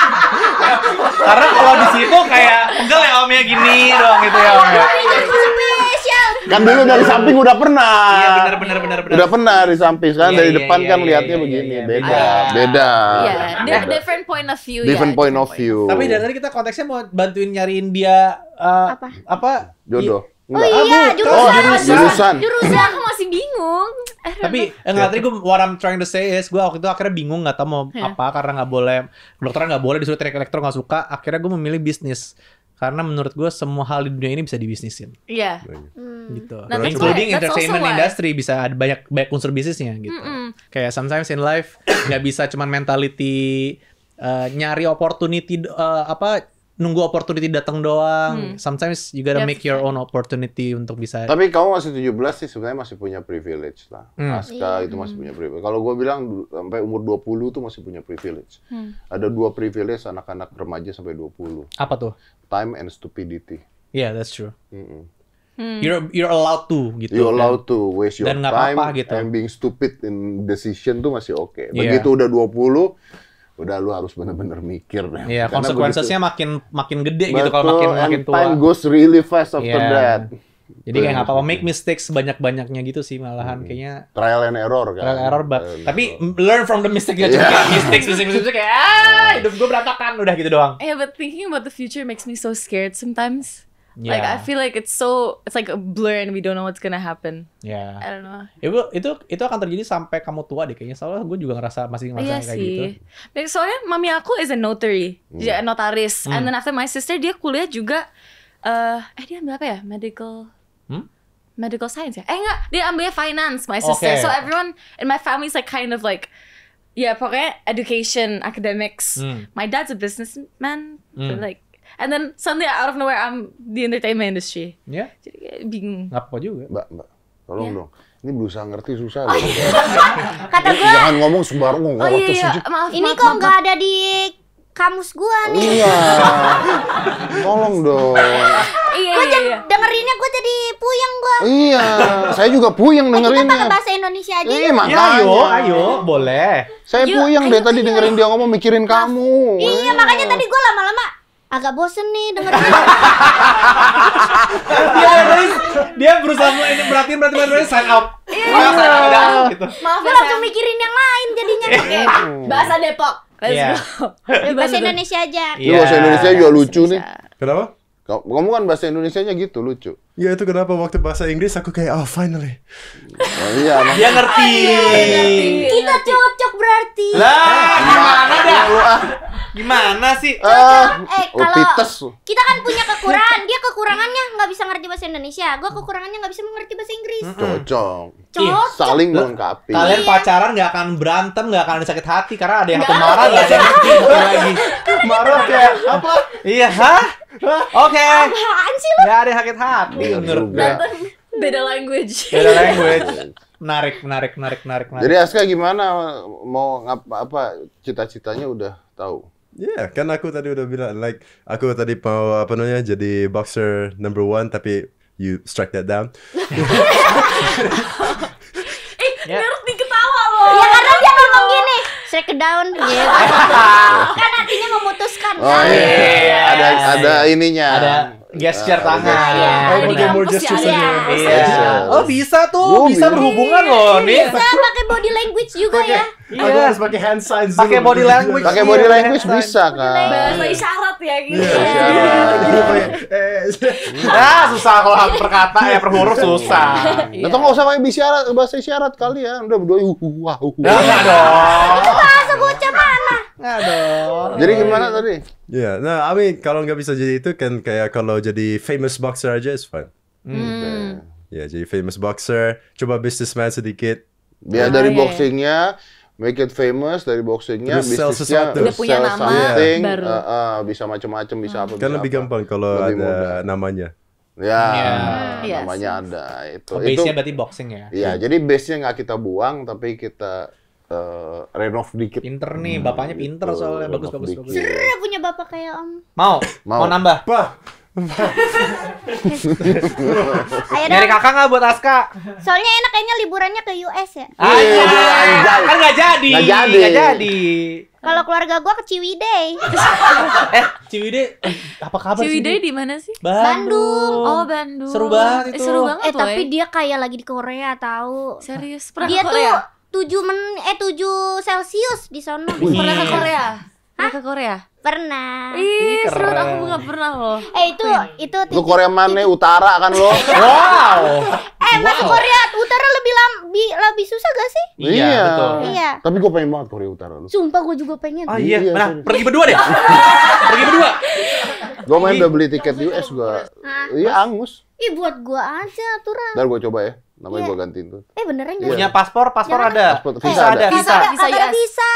Karena kalau di situ kayak enggak ya Om ya gini dong gitu ya Om. Ya kan dulu dari samping udah pernah. Iya benar benar benar benar. Udah pernah dari samping sekarang iya, dari iya, depan iya, kan lihatnya begini beda beda. Iya yeah. different point of view. Different ya, point of view. Tapi dari tadi kita konteksnya mau bantuin nyariin dia eh, apa? Apa? Jodoh. Enggak. Ah, oh iya, jurusan. Oh, jurusan. Jurusan. jurusan aku masih bingung. Tapi enggak eh, tadi gue what I'm trying to say is gue waktu itu akhirnya bingung nggak tahu mau yeah. apa karena nggak boleh dokteran nggak boleh disuruh teknik elektro nggak suka akhirnya gue memilih bisnis karena menurut gue semua hal di dunia ini bisa dibisnisin. Iya. Yeah. Hmm. Gitu. Nah, including why, entertainment industry bisa ada banyak banyak unsur bisnisnya gitu. Mm -mm. Kayak sometimes in life nggak bisa cuman mentality uh, nyari opportunity uh, apa nunggu opportunity datang doang. Hmm. Sometimes you gotta yep. make your own opportunity untuk bisa. Tapi kamu masih 17 sih sebenarnya masih punya privilege lah. Hmm. Aska yeah. itu masih iya. punya privilege. Kalau gue bilang sampai umur 20 tuh masih punya privilege. Hmm. Ada dua privilege anak-anak remaja sampai 20. Apa tuh? Time and stupidity. Yeah, that's true. Mm -mm. Hmm. You're you're allowed to gitu. You're kan? allowed to waste your Dan time apa -apa, gitu. and being stupid in decision tuh masih oke. Okay. Begitu yeah. udah 20 udah lu harus bener-bener mikir ya. Iya, konsekuensinya begitu, makin makin gede betul, gitu kalau makin and makin tua. Time goes really fast after yeah. that. Jadi kayak apa-apa make mistakes sebanyak-banyaknya gitu sih malahan hmm. kayaknya trial and error kan. Trial and error but, tapi error. learn from the mistake yeah. juga. Iya. mistakes mistakes mistakes kayak ah hidup gue berantakan udah gitu doang. Yeah, but thinking about the future makes me so scared sometimes. Yeah. Like I feel like it's so it's like a blur and we don't know what's gonna happen. Yeah. I don't know. Itu itu itu akan terjadi sampai kamu tua deh kayaknya. Soalnya gue juga ngerasa masih ngerasa yeah, kayak gitu. sih. gitu. soalnya mami aku is a notary, yeah. Hmm. dia notaris. Mm. And hmm. then after my sister dia kuliah juga uh, eh dia ambil apa ya? Medical. Hmm? Medical science ya? Eh enggak, dia ambil finance my sister. Okay. So everyone in my family is like kind of like yeah, pokoknya education, academics. Mm. My dad's a businessman, but hmm. like and then suddenly out of nowhere I'm the entertainment industry. Ya. Yeah. Jadi kayak bingung. Nggak apa juga. Mbak, mbak, tolong yeah. dong. Ini berusaha ngerti susah. Oh, iya. Kata eh, gue. Jangan ngomong sembarangan. Oh iya, iya. Maaf, Ini maaf, kok nggak ada di kamus gua nih. Iya. Tolong dong. Iya, gua iya, iya. dengerinnya gue jadi puyeng gua. Iya, saya juga puyeng dengerinnya. Nah, kita pakai bahasa Indonesia aja. Iya, makanya. Ya, ayo, ayo, boleh. Saya puyeng deh tadi dengerin dia ngomong mikirin kamu. Iya, makanya tadi gue lama-lama agak bosen nih dengerin dia dia berusaha ini berarti berarti berarti sign up iya sign up gitu maaf gue langsung mikirin yang lain jadinya iya. oke bahasa Depok Let's yeah. go. bahasa Indonesia aja. Iya, bahasa iya. Indonesia juga lucu nih. Kenapa? Kamu kan bahasa Indonesianya gitu lucu. Ya itu kenapa waktu bahasa Inggris aku kayak oh finally. Oh, iya, makanya. dia ngerti. Kita cocok berarti. Lah, ah, iya. gimana dah? Iya, ah. Gimana sih? Cocok. Ah, eh, oh, kalau kita kan punya kekurangan, dia kekurangannya nggak bisa ngerti bahasa Indonesia, gua kekurangannya nggak bisa mengerti bahasa Inggris. Cocok. Iya, cocok saling melengkapi kalian iya. pacaran nggak akan berantem nggak akan sakit hati karena ada yang satu marah nggak ada iya lagi marah kayak apa iya hah oke okay. apaan ada yang sakit hati menurut gue beda language beda language menarik menarik menarik menarik jadi Aska gimana mau apa, apa cita-citanya udah tahu Ya, yeah, kan aku tadi udah bilang like aku tadi mau apa namanya jadi boxer number one tapi you strike that down. ke daun gitu. kan artinya memutuskan. Oh iya, iya. Ada ada iya. ininya. Ada gesture tangan. Iya. Oh, body language juga saja. Iya. Oh, bisa tuh, oh, bisa, iya. berhubungan loh nih. Bisa pakai body language juga ya. Iya, yeah. harus pakai hand signs. Pakai body language. Pakai body language yeah. bisa kan. Bahasa isyarat ya gitu. Iya. Nah, susah kalau harus perkata ya eh, per huruf susah. Atau nggak usah pakai isyarat, bahasa isyarat kali ya. Udah berdua uh, uh wah Enggak uh, uh. dong. Nggak dong. Jadi gimana tadi? Ya, yeah. nah, I mean kalau nggak bisa jadi itu kan kayak kalau jadi famous boxer aja is fine. Hmm. hmm okay. Ya, yeah, jadi famous boxer, coba businessman sedikit. Biar dari boxingnya make it famous dari boxingnya bisa bisnisnya sell sesuatu. Udah punya nama baru. Uh, uh, bisa macam-macam bisa hmm. apa kan lebih gampang kalau lebih ada mobil. namanya ya yeah. Hmm. namanya yes. ada itu Base-nya itu berarti boxing ya iya yeah. Hmm. jadi base-nya nggak kita buang tapi kita uh, eh, renov dikit. Pinter nih, hmm, bapaknya gitu. pinter gitu, soalnya bagus bagus dikit. bagus. Seru ya, punya bapak kayak Om. Mau? Mau, Mau nambah? Bah. Ayo Nyari kakak nggak buat Aska? Soalnya enak kayaknya liburannya ke US ya. Ayo, ah, iya. iya, iya, kan nggak jadi. Nggak jadi. Gak jadi. Kalau keluarga gua ke Ciwidey. eh, Ciwidey apa kabar Ciwidey di mana sih? Bandung. Oh, Bandung. Seru banget itu. Eh, seru banget. Eh, tapi dia kayak lagi di Korea tahu. Serius, pernah dia Korea? Tuh, tujuh men eh tujuh celcius di sono. Pernah ke Korea? Hah? ke Korea? Pernah. Ih, seru aku nggak pernah loh. Eh itu itu Lu Korea mana? Utara kan lo? wow. Eh, wow. masuk Korea Utara lebih lambi, lebih susah gak sih? Iya, iya betul. Iya. Tapi gue pengen banget Korea Utara lo Sumpah gue juga pengen. Oh iya, nah, pergi berdua deh. pergi berdua. Gue main udah beli tiket di US gue. Iya, angus. Ih, buat gua aja aturan. Ntar gua coba ya. Namanya yeah. gua gantiin tuh. Eh beneran yeah. Punya paspor, paspor ada. Paspor, visa eh, ada. Visa, ada, visa, visa, visa.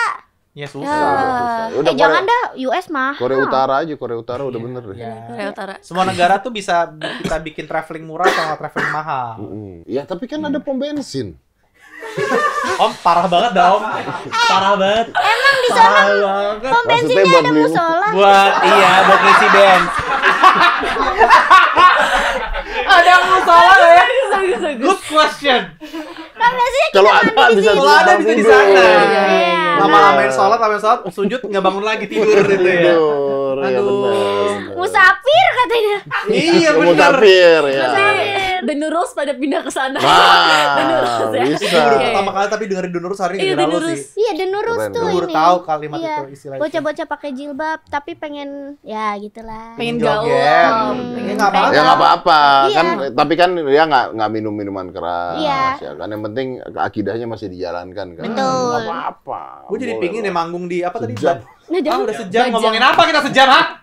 Ya susah. Ya. Susah. Ya udah, eh, Korea, jangan dah US mah. Korea Utara aja, Korea Utara udah iya, bener deh. Iya. Korea Utara. Semua negara tuh bisa kita bikin traveling murah sama traveling mahal. ya tapi kan ada pom bensin. om parah banget dah om. Eh, parah banget. Emang di sana pom bensinnya ada beli... musola. Buat iya buat ngisi bensin. ada musola ya? bagus bagus. Good question. Kan kalau ada bisa kalau ada bisa di sana. Iya, iya, iya, lama-lamain sholat, lama-lamain sholat, sujud nggak bangun lagi tidur gitu ya. Aduh. Musafir katanya. Iya benar. Musafir ya. Musafir. The Nurus pada pindah ke sana. Wah, The Nurus ya. Bisa. Itu iya, okay. Iya. pertama kali tapi dengerin The Nurus hari ini iya, The Nurus. Iya, The Nurus Keren. tuh ini. ini. tahu kalimat iya. itu istilahnya. Bocah-bocah pakai jilbab tapi pengen ya gitulah. Pengen gaul. Hmm. Pengen enggak apa-apa. Ya enggak apa-apa. Iya. Kan tapi kan dia enggak enggak minum minuman keras iya. ya kan. Yang penting akidahnya masih dijalankan kan. Betul. Enggak apa-apa. Gue jadi pingin nih manggung di apa tadi? Nah, ah, udah sejam ngomongin apa kita sejam, ha?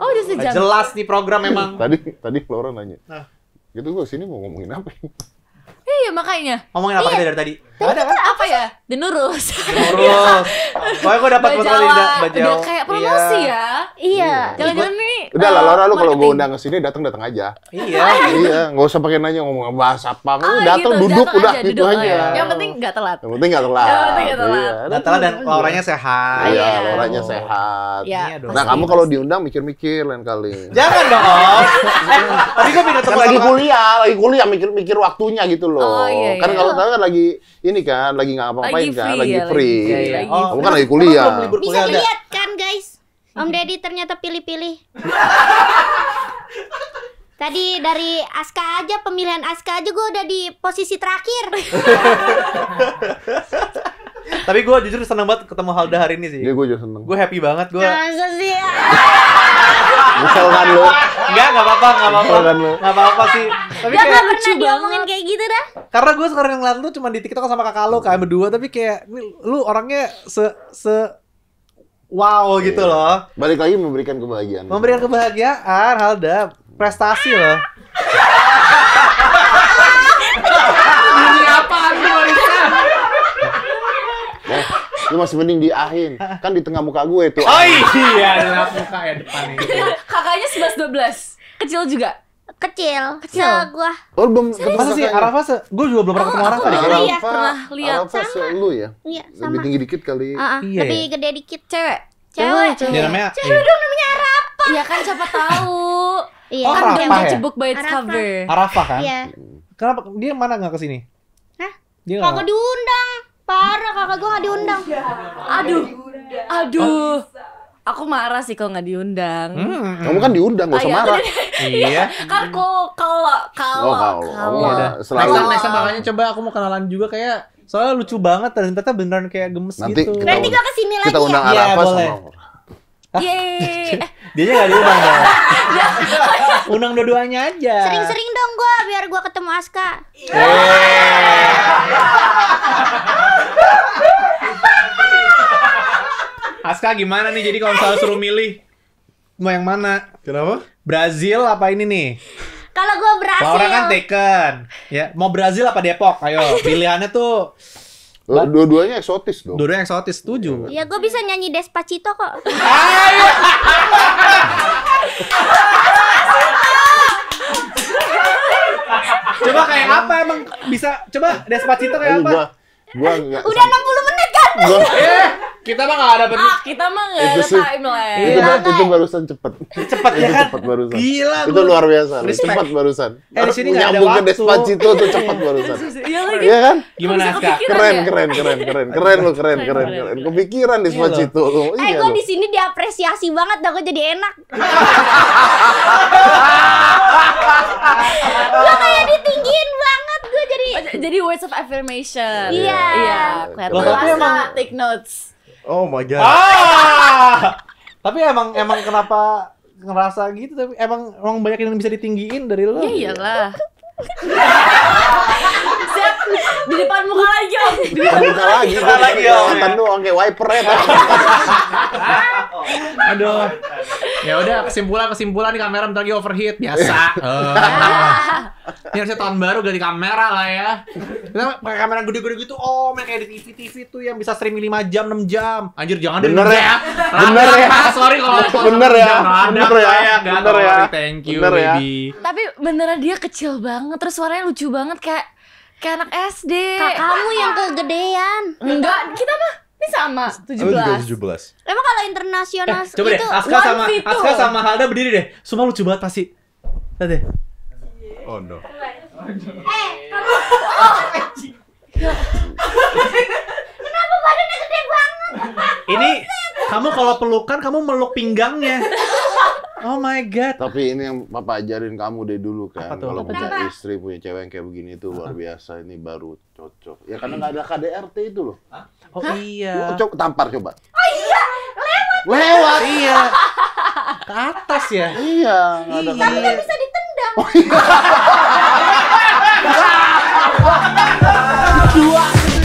Oh, udah sejam. Nah, jelas nih program memang. tadi tadi Flora nanya. Nah gitu gue sini mau ngomongin apa Iya, iya makanya. Ngomongin apa iya. dari tadi? Gak ada kan? Apa ya? Denurus. Denurus. Iya. Pokoknya gue dapat foto Linda Bajau. Udah kayak promosi iya. ya. Iya. iya. Jangan-jangan nih. Udah eh, lah Laura lu kalau gue undang ke sini datang datang aja. Iya. Ah. iya, enggak usah pakai nanya ngomong bahas apa. Lu datang duduk udah gitu duduk, aja. Gitu Yang penting enggak telat. Yang penting enggak telat. Yang penting enggak telat. Enggak telat dan Lauranya sehat. Iya, Lauranya sehat. Iya, Nah, kamu kalau diundang mikir-mikir lain kali. Jangan dong. tapi gue tempat lagi kuliah, lagi kuliah mikir-mikir waktunya gitu loh dong. Oh, oh iya, iya, iya, iya. Kan kalau sekarang kan lagi ini kan lagi nggak apa-apain kan, lagi ya, free. Lagi, iya, iya. Oh, Kamu kan oh. lagi kuliah. Bisa dilihat kan guys, Om Deddy ternyata pilih-pilih. Tadi dari Aska aja pemilihan Aska aja gue udah di posisi terakhir. Tapi gue jujur seneng banget ketemu Halda hari ini sih. Iya gue juga seneng. Gue happy banget gue. Masa sih? Misal kan lu. Enggak, enggak apa-apa, enggak apa-apa. Enggak kan apa-apa sih. Tapi gak kayak lucu banget kayak gitu dah. Karena gue sekarang yang lalu cuma di TikTok sama kakak lu kayak berdua tapi kayak ini lu orangnya se se wow gitu iya. loh. Balik lagi memberikan kebahagiaan. Memberikan kebahagiaan, Halda. Prestasi loh. Lu masih mending diahin Kan di tengah muka gue tuh. Oh iya, tengah muka ya depan ini. Kakaknya 11 12. Kecil juga. Kecil. Kecil. Nah, gua. Oh, belum ketemu sih Arafa se... Gue juga belum pernah ketemu Arafa deh. Arafa, iya, pernah lihat Arafa sama. lu ya? Iya, sama. Lebih tinggi dikit kali. Uh -uh. Iya, Lebih iya. gede dikit. Cewek. Cewek. Cewek, namanya, cewek dong namanya Arafa. Iya kan siapa tahu. Iya. Oh, kan Arafa yang ya? by its cover. Arafa kan? Iya. Kenapa dia mana nggak kesini? Hah? Dia nggak diundang. Parah kakak gue gak iya. diundang. Aduh. Aduh. Aku marah sih kalau nggak diundang. Hmm. Kamu kan diundang, gak usah iya. marah. iya. Kan aku kalau kalau oh, kalau. Selalu. nah, nah, makanya coba aku mau kenalan juga kayak soalnya lucu banget dan ternyata beneran kayak gemes Nanti gitu. Nanti kita kesini lagi kita ya. undang ya? Arafa ya, sama Yeay. Dia aja gak diundang dong. Ya. Undang dua-duanya aja. Sering-sering dong gua biar gua ketemu Aska. Yeah. Aska gimana nih jadi kalau misalnya suruh milih mau yang mana? Kenapa? Brazil apa ini nih? Kalau gua Brazil. Laura kan taken. Ya, mau Brazil apa Depok? Ayo, pilihannya tuh Dua-duanya eksotis dong. Dua-duanya eksotis, setuju. Iya, ya, gue bisa nyanyi Despacito kok. coba kayak apa emang bisa coba Despacito kayak apa? gua enggak eh, udah enam puluh menit kan gua, eh, kita mah nggak ada ah, kita mah nggak ada timeline eh. itu, baru itu barusan cepet cepet ya kan? cepet barusan gila itu luar biasa cepet barusan eh, di sini ke Despacito tuh cepet barusan iya, iya, iya kan gimana kak ya? iya keren keren keren keren keren lo keren keren keren kepikiran Despacito tuh eh gua di sini diapresiasi banget dah gua jadi enak gua kayak ditinggiin banget gue jadi oh, jadi words of affirmation. Iya. Yeah. Iya, yeah. Iya. yeah. tapi emang take notes. Oh my god. Ah! tapi emang emang kenapa ngerasa gitu tapi emang emang banyak yang bisa ditinggiin dari lo. Iya iyalah. Siap di depan muka lagi om. Di depan muka lagi. Di depan muka lagi om. Mantan lu kayak wiper ya. Aduh. Ya udah kesimpulan kesimpulan di kamera bentar lagi overheat biasa. Uh. Ini harusnya tahun baru ganti kamera lah ya. Kita pakai kamera gede-gede gitu, oh main kayak di TV TV tuh yang bisa streaming lima jam enam jam. Anjir jangan bener ya. ya. Bener ya. Sorry kalau bener ya. Bener ya. Bener ya. Thank you bener ya. baby. Tapi beneran dia kecil banget terus suaranya lucu banget kayak kayak anak SD. Kak kamu yang kegedean. Enggak, kita mah ini sama. 17. Aku juga 17. Emang kalau internasional eh, coba deh, Aska sama v Aska sama Halda berdiri deh. Semua lucu banget pasti. Lihat deh. Oh no. Eh, kamu. Oh. Kenapa badannya gede banget? Ini kamu kalau pelukan kamu meluk pinggangnya. Oh my god. Tapi ini yang papa ajarin kamu dari dulu kan. Kalau punya istri, punya cewek yang kayak begini itu luar biasa. Ini baru cocok. Ya karena nggak ada KDRT itu loh. Hah? Oh Hah? iya. Lu coba tampar coba. Oh iya, lewat. Lewat. Iya. Ke atas ya. Iya. Ada iya. Tapi nggak kan bisa ditendang. Oh, iya. Dua.